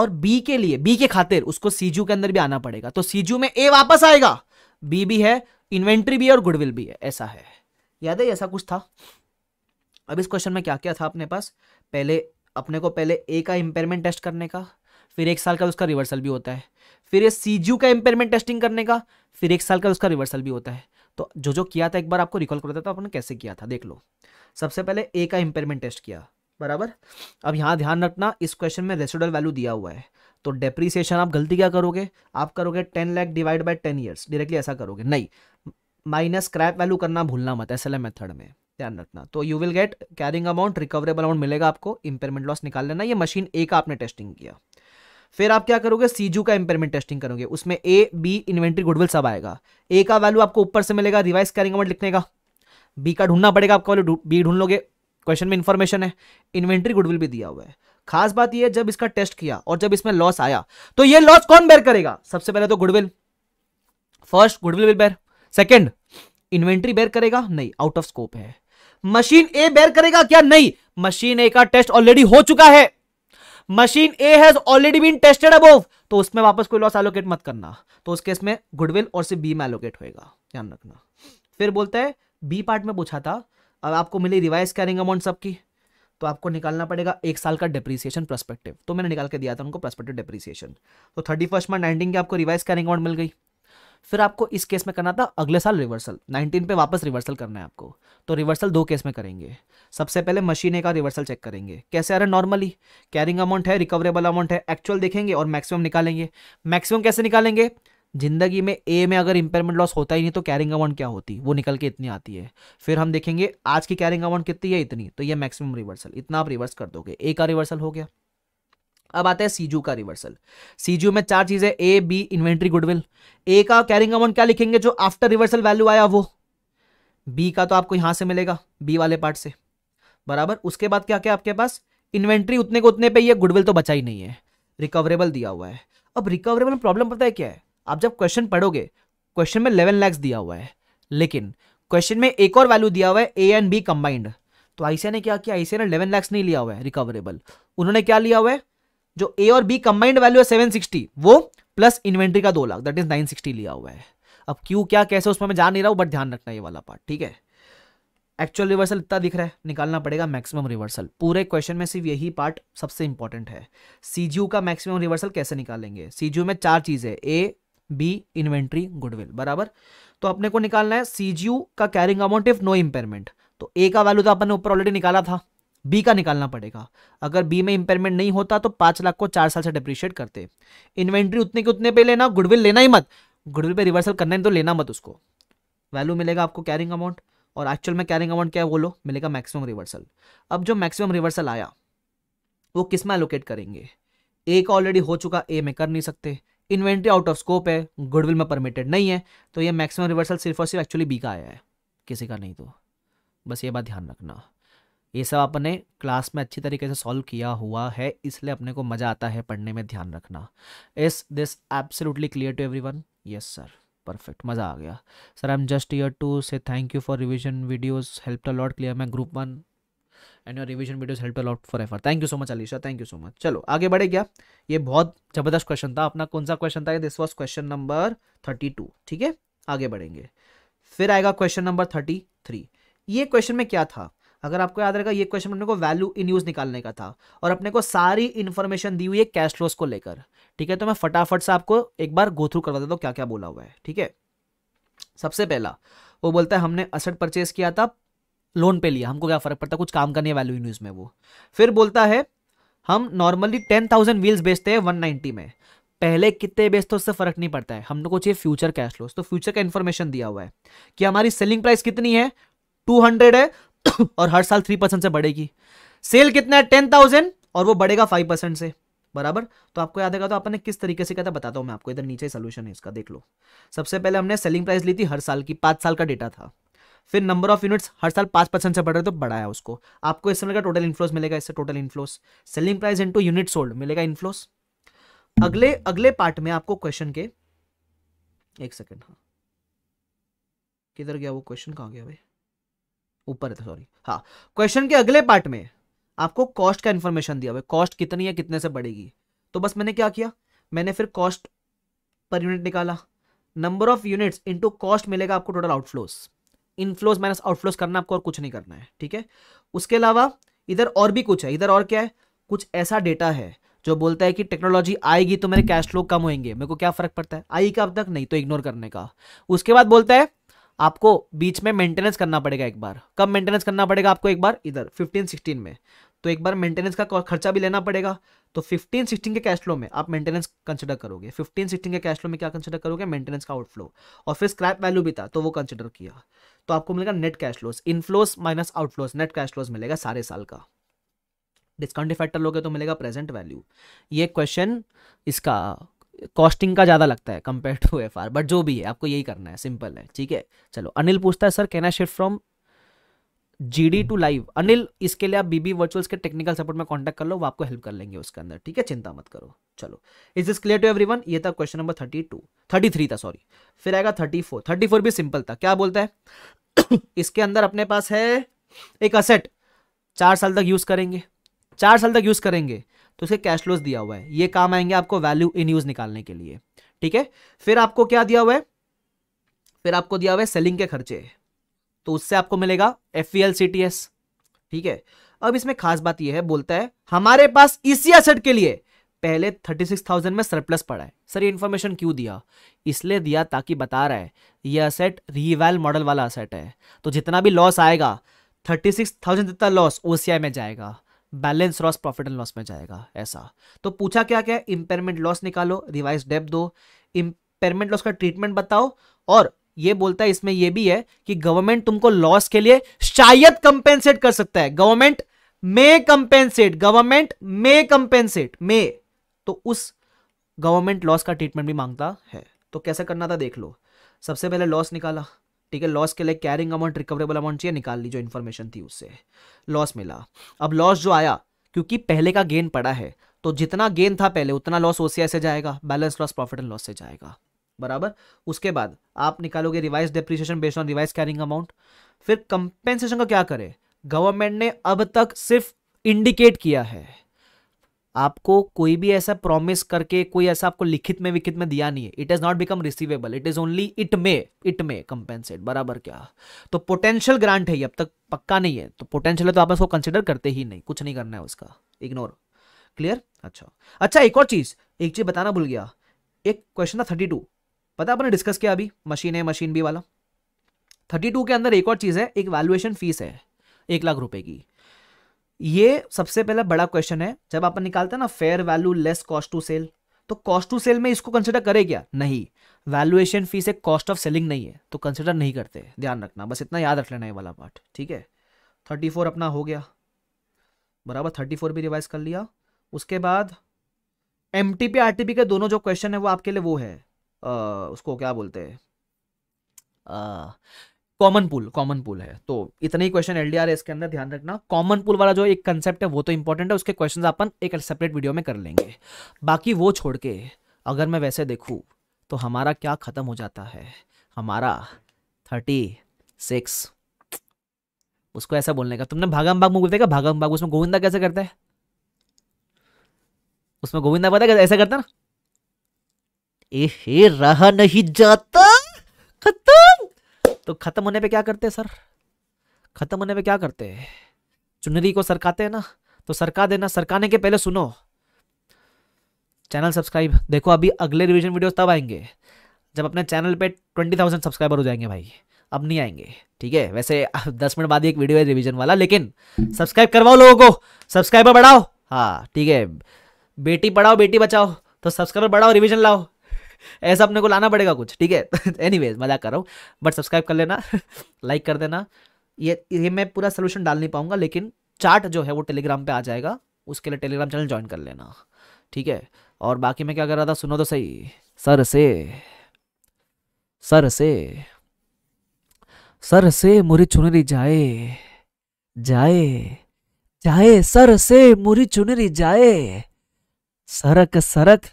और बी के लिए बी के खातिर उसको सीजू के अंदर भी आना पड़ेगा तो सीजू में ए वापस आएगा बी भी है इन्वेंट्री भी है और गुडविल भी है ऐसा है याद है ऐसा कुछ था अब इस क्वेश्चन में क्या क्या था अपने पास पहले अपने को पहले ए का इम्पेयरमेंट टेस्ट करने का फिर एक साल का उसका रिवर्सल भी होता है फिर ये सी का इम्पेयरमेंट टेस्टिंग करने का फिर एक साल का उसका रिवर्सल भी होता है तो जो जो किया था एक बार आपको रिकॉल करता था अपने तो कैसे किया था देख लो सबसे पहले ए का इम्पेयरमेंट टेस्ट किया बराबर अब यहाँ ध्यान रखना इस क्वेश्चन में रेसिडल वैल्यू दिया हुआ है तो डेप्रीसिएशन आप गलती क्या करोगे आप करोगे ten lakh divide by ten years directly ऐसा करोगे नहीं माइनस क्रैप वैल्यू करना भूलना मत एस मेथड में ध्यान रखना तो you will get carrying amount recoverable amount मिलेगा आपको इंपेयरमेंट लॉस निकाल लेना ये मशीन ए का आपने टेस्टिंग किया फिर आप क्या करोगे सीजू का इंपेयरमेंट टेस्टिंग करोगे उसमें ए बी इन्वेंट्री गुडविल सब आएगा ए का वैल्यू आपको ऊपर से मिलेगा रिवाइज कैरिंग अमाउंट लिखने का बी का ढूंढना पड़ेगा आपका वैल्यू बी ढूंढ लोगे क्वेश्चन में इन्फॉर्मेशन है इन्वेंट्री गुडविल भी दिया हुआ है खास बात यह जब इसका टेस्ट किया और जब इसमें लॉस आया तो यह लॉस कौन बेर करेगा सबसे पहले तो goodwill first goodwill will bear second inventory bear करेगा नहीं आउट ऑफ स्कोप है मशीन ए बेयर करेगा क्या नहीं मशीन ए का टेस्ट ऑलरेडी हो चुका है machine A has already been tested above तो उसमें वापस कोई लॉस एलोकेट मत करना तो उस केस में गुडविल और सिर्फ बी में एलोकेट होएगा ध्यान रखना फिर बोलता है बी पार्ट में पूछा था अब आपको मिली रिवाइज कैरिंग अमाउंट सबकी तो आपको निकालना पड़ेगा एक साल का डिप्रीसिएशन प्रस्पेक्टिव तो मैंने निकाल के दिया था उनको प्रस्पेक्टिव डिप्रीसिएशन तो थर्टी फर्स्ट मंथ एंडिंग की आपको रिवाइज कैरिंग अमाउंट मिल गई फिर आपको इस केस में करना था अगले साल रिवर्सल 19 पे वापस रिवर्सल करना है आपको तो रिवर्सल दो केस में करेंगे सबसे पहले मशीने का रिवर्सल चेक करेंगे कैसे आ रहा है नॉर्मली कैरिंग अमाउंट है रिकवरेबल अमाउंट है एक्चुअल देखेंगे और मैक्सिमम निकालेंगे मैक्सिमम कैसे निकालेंगे जिंदगी में ए में अगर इंपेयरमेंट लॉस होता ही नहीं तो कैरिंग अमाउंट क्या होती वो निकल के इतनी आती है फिर हम देखेंगे आज की कैरिंग अमाउंट कितनी है इतनी तो ये मैक्सिमम रिवर्सल इतना आप रिवर्स कर दोगे ए का रिवर्सल हो गया अब आता है सीजू का रिवर्सल सीजू में चार चीजें A B inventory goodwill A का कैरिंग अमाउंट क्या लिखेंगे जो आफ्टर रिवर्सल वैल्यू आया वो बी का तो आपको यहां से मिलेगा बी वाले पार्ट से बराबर उसके बाद क्या क्या आपके पास इन्वेंट्री उतने को उतने पे ये गुडविल तो बचा ही नहीं है रिकवरेबल दिया हुआ है अब रिकवरेबल में प्रॉब्लम पता है क्या है आप जब क्वेश्चन पढ़ोगे क्वेश्चन में इलेवन लैक्स दिया हुआ है लेकिन क्वेश्चन में एक और वैल्यू दिया हुआ है ए एंड बी कंबाइंड तो आईसीआई ने क्या किया आईसीआई ने इलेवन लैक्स नहीं लिया हुआ है रिकवरेबल उन्होंने क्या लिया हुआ है जो ए और बी कंबाइंड वैल्यू है 760 वो प्लस इन्वेंट्री का दो लाख दैट इज 960 लिया हुआ है अब क्यू क्या कैसे उसमें मैं जान नहीं रहा हूं बट ध्यान रखना ये वाला पार्ट ठीक है एक्चुअल रिवर्सल इतना दिख रहा है निकालना पड़ेगा मैक्सिमम रिवर्सल पूरे क्वेश्चन में सिर्फ यही पार्ट सबसे इंपॉर्टेंट है सीजीयू का मैक्सिमम रिवर्सल कैसे निकालेंगे सीजीयू में चार चीज है ए बी इन्वेंट्री गुडविल बराबर तो अपने को निकालना है सीजीयू का carrying amount if no impairment तो ए का वैल्यू तो अपने ऊपर ऑलरेडी निकाला था बी का निकालना पड़ेगा अगर बी में इंपेयरमेंट नहीं होता तो पाँच लाख को चार साल से डिप्रिशिएट करते इन्वेंट्री उतने के उतने पे लेना गुडविल लेना ही मत गुडविल पे रिवर्सल करना ही तो लेना मत उसको वैल्यू मिलेगा आपको कैरिंग अमाउंट और एक्चुअल में कैरिंग अमाउंट क्या है वो लो मिलेगा मैक्सिमम रिवर्सल अब जो मैक्सिमम रिवर्सल आया वो किस में एलोकेट करेंगे ए का ऑलरेडी हो चुका ए में कर नहीं सकते इन्वेंट्री आउट ऑफ स्कोप है गुडविल में परमिटेड नहीं है तो ये मैक्सिमम रिवर्सल सिर्फ और सिर्फ एक्चुअली बी का आया है किसी का नहीं तो बस ये बात ध्यान रखना ये सब अपने क्लास में अच्छी तरीके से सॉल्व किया हुआ है इसलिए अपने को मज़ा आता है पढ़ने में ध्यान रखना इस this absolutely clear to everyone yes sir perfect मज़ा आ गया sir I am just year two से thank you for revision videos help a lot clear मैं group one and your revision videos help a lot for FR thank you so much Alisha thank you so much चलो आगे बढ़े क्या ये बहुत ज़बरदस्त question था अपना कौन सा क्वेश्चन था this was question number thirty two ठीक है आगे बढ़ेंगे फिर आएगा क्वेश्चन नंबर थर्टी थ्री ये क्वेश्चन में क्या था अगर आपको याद रहेगा ये क्वेश्चन अपने को वैल्यू इन यूज निकालने का था और अपने को सारी इन्फॉर्मेशन दी हुई है कैश फ्लोज को लेकर ठीक है तो मैं फटाफट से आपको एक बार गो थ्रू करवा देता हूँ तो क्या क्या बोला हुआ है ठीक है सबसे पहला वो बोलता है हमने असट परचेज किया था लोन पे लिया हमको क्या फर्क पड़ता कुछ काम करनी है वैल्यू इन यूज में वो फिर बोलता है हम नॉर्मली टेन थाउजेंड व्हील्स बेचते हैं वन नाइन्टी में पहले कितने बेचते उससे फर्क नहीं पड़ता है को चाहिए फ्यूचर कैश फ्लोज तो फ्यूचर का इन्फॉर्मेशन दिया हुआ है कि हमारी सेलिंग प्राइस कितनी है टू हंड्रेड है और हर साल थ्री परसेंट से बढ़ेगी सेल कितना है टेन थाउजेंड और वो बढ़ेगा फाइव परसेंट से बराबर तो आपको याद आएगा तो आपने किस तरीके से कहता बताता हूँ मैं आपको इधर नीचे सोल्यूशन है इसका देख लो सबसे पहले हमने सेलिंग प्राइस ली थी हर साल की पांच साल का डेटा था फिर नंबर ऑफ यूनिट्स हर साल पांच परसेंट से बढ़ रहे तो बढ़ाया उसको आपको इस समय का टोटल इन्फ्लोस मिलेगा इससे total inflows selling price into unit sold मिलेगा इन्फ्लोस अगले अगले पार्ट में आपको क्वेश्चन के एक सेकेंड हाँ किधर गया वो क्वेश्चन कहाँ गया भाई ऊपर है तो सॉरी हाँ क्वेश्चन के अगले पार्ट में आपको कॉस्ट का इन्फॉर्मेशन दिया हुआ है कॉस्ट कितनी है कितने से बढ़ेगी तो बस मैंने क्या किया मैंने फिर कॉस्ट पर यूनिट निकाला number of units into cost मिलेगा आपको total outflows inflows minus outflows करना आपको और कुछ नहीं करना है ठीक है उसके अलावा इधर और भी कुछ है इधर और क्या है कुछ ऐसा डेटा है जो बोलता है कि टेक्नोलॉजी आएगी तो मेरे कैश फ्लो कम होंगे मेरे को क्या फर्क पड़ता है आई का अब तक नहीं तो इग्नोर करने का उसके बाद बोलता है आपको बीच में मेंटेनेंस करना पड़ेगा एक बार कब मेंटेनेंस करना पड़ेगा आपको एक बार इधर 15 16 में तो एक बार मेंटेनेंस का खर्चा भी लेना पड़ेगा तो फिफ्टीन 16 के कैश फ्लो में आप मेंटेनेंस कंसिडर करोगे 15 16 के कैश फ्लो में क्या कंसिडर करोगे मेंटेनेंस का आउटफ्लो और फिर स्क्रैप वैल्यू भी था तो वो कंसिडर किया तो आपको मिलेगा net cash flows inflows minus outflows net cash flows मिलेगा सारे साल का डिस्काउंट इफेक्टर लोगे तो मिलेगा प्रेजेंट वैल्यू ये क्वेश्चन इसका कॉस्टिंग का ज़्यादा लगता है compare to F R but जो भी है आपको यही करना है सिंपल है ठीक है चलो अनिल पूछता है sir can I shift from G D to live Anil इसके लिए आप बीबी वर्चुअल्स के टेक्निकल सपोर्ट में कॉन्टैक्ट कर लो वो आपको हेल्प कर लेंगे उसके अंदर ठीक है चिंता मत करो चलो is this clear to every one ये था question number thirty two thirty three था सॉरी फिर आएगा थर्टी फोर थर्टी फोर भी सिंपल था क्या बोलता है इसके अंदर अपने पास है एक असेट चार साल तक यूज करेंगे चार साल तक यूज करेंगे तो उसके कैश फ्लोज दिया हुआ है ये काम आएंगे आपको वैल्यू इन यूज निकालने के लिए ठीक है फिर आपको क्या दिया हुआ है फिर आपको दिया हुआ है सेलिंग के खर्चे तो उससे आपको मिलेगा एफ e ठीक है अब इसमें खास बात यह है बोलता है हमारे पास इसी असट के लिए पहले 36,000 में सरप्लस पड़ा है सर ये इन्फॉर्मेशन क्यों दिया इसलिए दिया ताकि बता रहा है ये असेट रीवैल मॉडल वाला असेट है तो जितना भी लॉस आएगा 36,000 जितना लॉस ओसीआई में जाएगा balance loss profit and loss में जाएगा ऐसा तो पूछा क्या क्या इंपेयरमेंट लॉस निकालो रिवाइज डेप दो इंपेयरमेंट लॉस का ट्रीटमेंट बताओ और ये बोलता है इसमें यह भी है कि गवर्नमेंट तुमको लॉस के लिए शायद कंपेंसेट कर सकता है government may compensate government may compensate may तो उस गवर्नमेंट लॉस का ट्रीटमेंट भी मांगता है तो कैसे करना था देख लो सबसे पहले लॉस निकाला ठीक है लॉस के लिए कैरिंग अमाउंट रिकवरेबल अमाउंट चाहिए निकाल ली जो इन्फॉर्मेशन थी उससे लॉस मिला अब लॉस जो आया क्योंकि पहले का गेन पड़ा है तो जितना गेन था पहले उतना लॉस ओसीआई से जाएगा balance loss profit and loss से जाएगा बराबर उसके बाद आप निकालोगे revise depreciation based on revise carrying amount फिर कंपेंसेशन का क्या करे गवर्नमेंट ने अब तक सिर्फ इंडिकेट किया है आपको कोई भी ऐसा प्रॉमिस करके कोई ऐसा आपको लिखित में विखित में दिया नहीं है it is not become receivable it is only it may it may compensate बराबर क्या तो पोटेंशियल ग्रांट है ये अब तक पक्का नहीं है तो पोटेंशियल है तो आप इसको कंसिडर करते ही नहीं कुछ नहीं करना है उसका इग्नोर क्लियर अच्छा अच्छा एक और चीज एक चीज बताना भूल गया एक क्वेश्चन था थर्टी टू पता आपने डिस्कस किया अभी मशीन है मशीन भी वाला थर्टी टू के अंदर एक और चीज है एक वैल्यूएशन फीस है एक लाख रुपए की ये सबसे पहला बड़ा क्वेश्चन है जब आप निकालते हैं ना fair value less cost to sell तो कॉस्ट टू सेल में इसको कंसिडर करे क्या नहीं वैल्यूएशन फीस एक कॉस्ट ऑफ सेलिंग नहीं है तो कंसिडर नहीं करते ध्यान रखना बस इतना याद रख लेना ये वाला पार्ट ठीक है थर्टी फोर अपना हो गया बराबर थर्टी फोर भी रिवाइज कर लिया उसके बाद M T P R T P के दोनों जो क्वेश्चन है वो आपके लिए वो है आ, उसको क्या बोलते हैं कॉमन पुल कॉमन पुल है तो इतने ही क्वेश्चन एलडीआर है इसके अंदर ध्यान रखना कॉमन पुल वाला जो एक कंसेप्ट है वो तो इंपॉर्टेंट है उसके क्वेश्चन अपन एक सेपरेट वीडियो में कर लेंगे बाकी वो छोड़ के अगर मैं वैसे देखूँ तो हमारा क्या ख़त्म हो जाता है हमारा थर्टी सिक्स उसको ऐसा बोलने का तुमने भागम भाग मूवी देखा भागम भाग उसमें गोविंदा कैसे करता है उसमें गोविंदा पता ऐसा करता ना ए रहा नहीं जाता खत्म तो ख़त्म होने पे क्या करते हैं सर ख़त्म होने पे क्या करते हैं चुनरी को सरकाते हैं ना तो सरका देना सरकाने के पहले सुनो चैनल सब्सक्राइब देखो अभी अगले रिविजन वीडियो तब आएंगे जब अपने चैनल पर ट्वेंटी थाउजेंड सब्सक्राइबर हो जाएंगे भाई अब नहीं आएंगे ठीक है वैसे दस मिनट बाद एक वीडियो है रिविजन वाला लेकिन सब्सक्राइब करवाओ लोगों को सब्सक्राइबर बढ़ाओ हाँ ठीक है बेटी पढ़ाओ बेटी बचाओ तो सब्सक्राइबर बढ़ाओ रिविजन लाओ ऐसा अपने को लाना पड़ेगा कुछ ठीक है एनी मजाक कर रहा हूँ बट सब्सक्राइब कर लेना लाइक कर देना ये ये मैं पूरा सोल्यूशन डाल नहीं पाऊंगा लेकिन चार्ट जो है वो टेलीग्राम पे आ जाएगा उसके लिए टेलीग्राम चैनल ज्वाइन कर लेना ठीक है और बाकी मैं क्या कर रहा था सुनो तो सही सर से सर से सर से मुरी चुनरी जाए जाए जाए सर से मुरी चुनरी जाए सरक सरक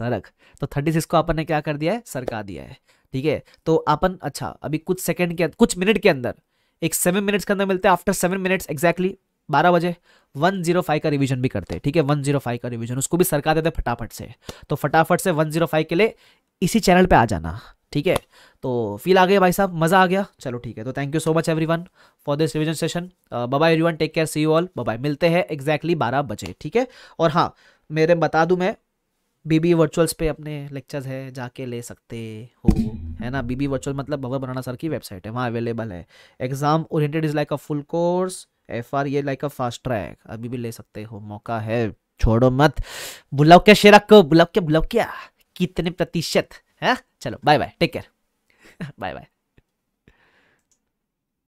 सरक तो थर्टी सिक्स को अपन ने क्या कर दिया है सरका दिया है ठीक है तो अपन अच्छा अभी कुछ सेकंड के कुछ मिनट के अंदर एक सेवन मिनट्स के अंदर मिलते हैं आफ्टर सेवन मिनट्स एग्जैक्टली बारह बजे वन जीरो फाइव का रिवीजन भी करते हैं ठीक है वन जीरो फाइव का रिवीजन उसको भी सरका देते फटाफट से तो फटाफट से वन जीरो फाइव के लिए इसी चैनल पे आ जाना ठीक है तो फील आ गया भाई साहब मज़ा आ गया चलो ठीक है तो thank you so much one for this revision session bye one take care see you all bye मिलते हैं एक्जैक्टली बारह बजे ठीक है और हाँ मेरे बता दूं मैं बीबी वर्चुअल्स पे अपने लेक्चर्स है जाके ले सकते हो है ना बीबी वर्चुअल मतलब भगवत बनाना सर की वेबसाइट है वहाँ अवेलेबल है exam oriented is like a full course F R ये लाइक अ फास्ट ट्रैक अभी भी ले सकते हो मौका है छोड़ो मत बुलाओ क्या शेरा को बुलाओ क्या बुलाओ क्या कितने प्रतिशत है चलो bye bye take care bye bye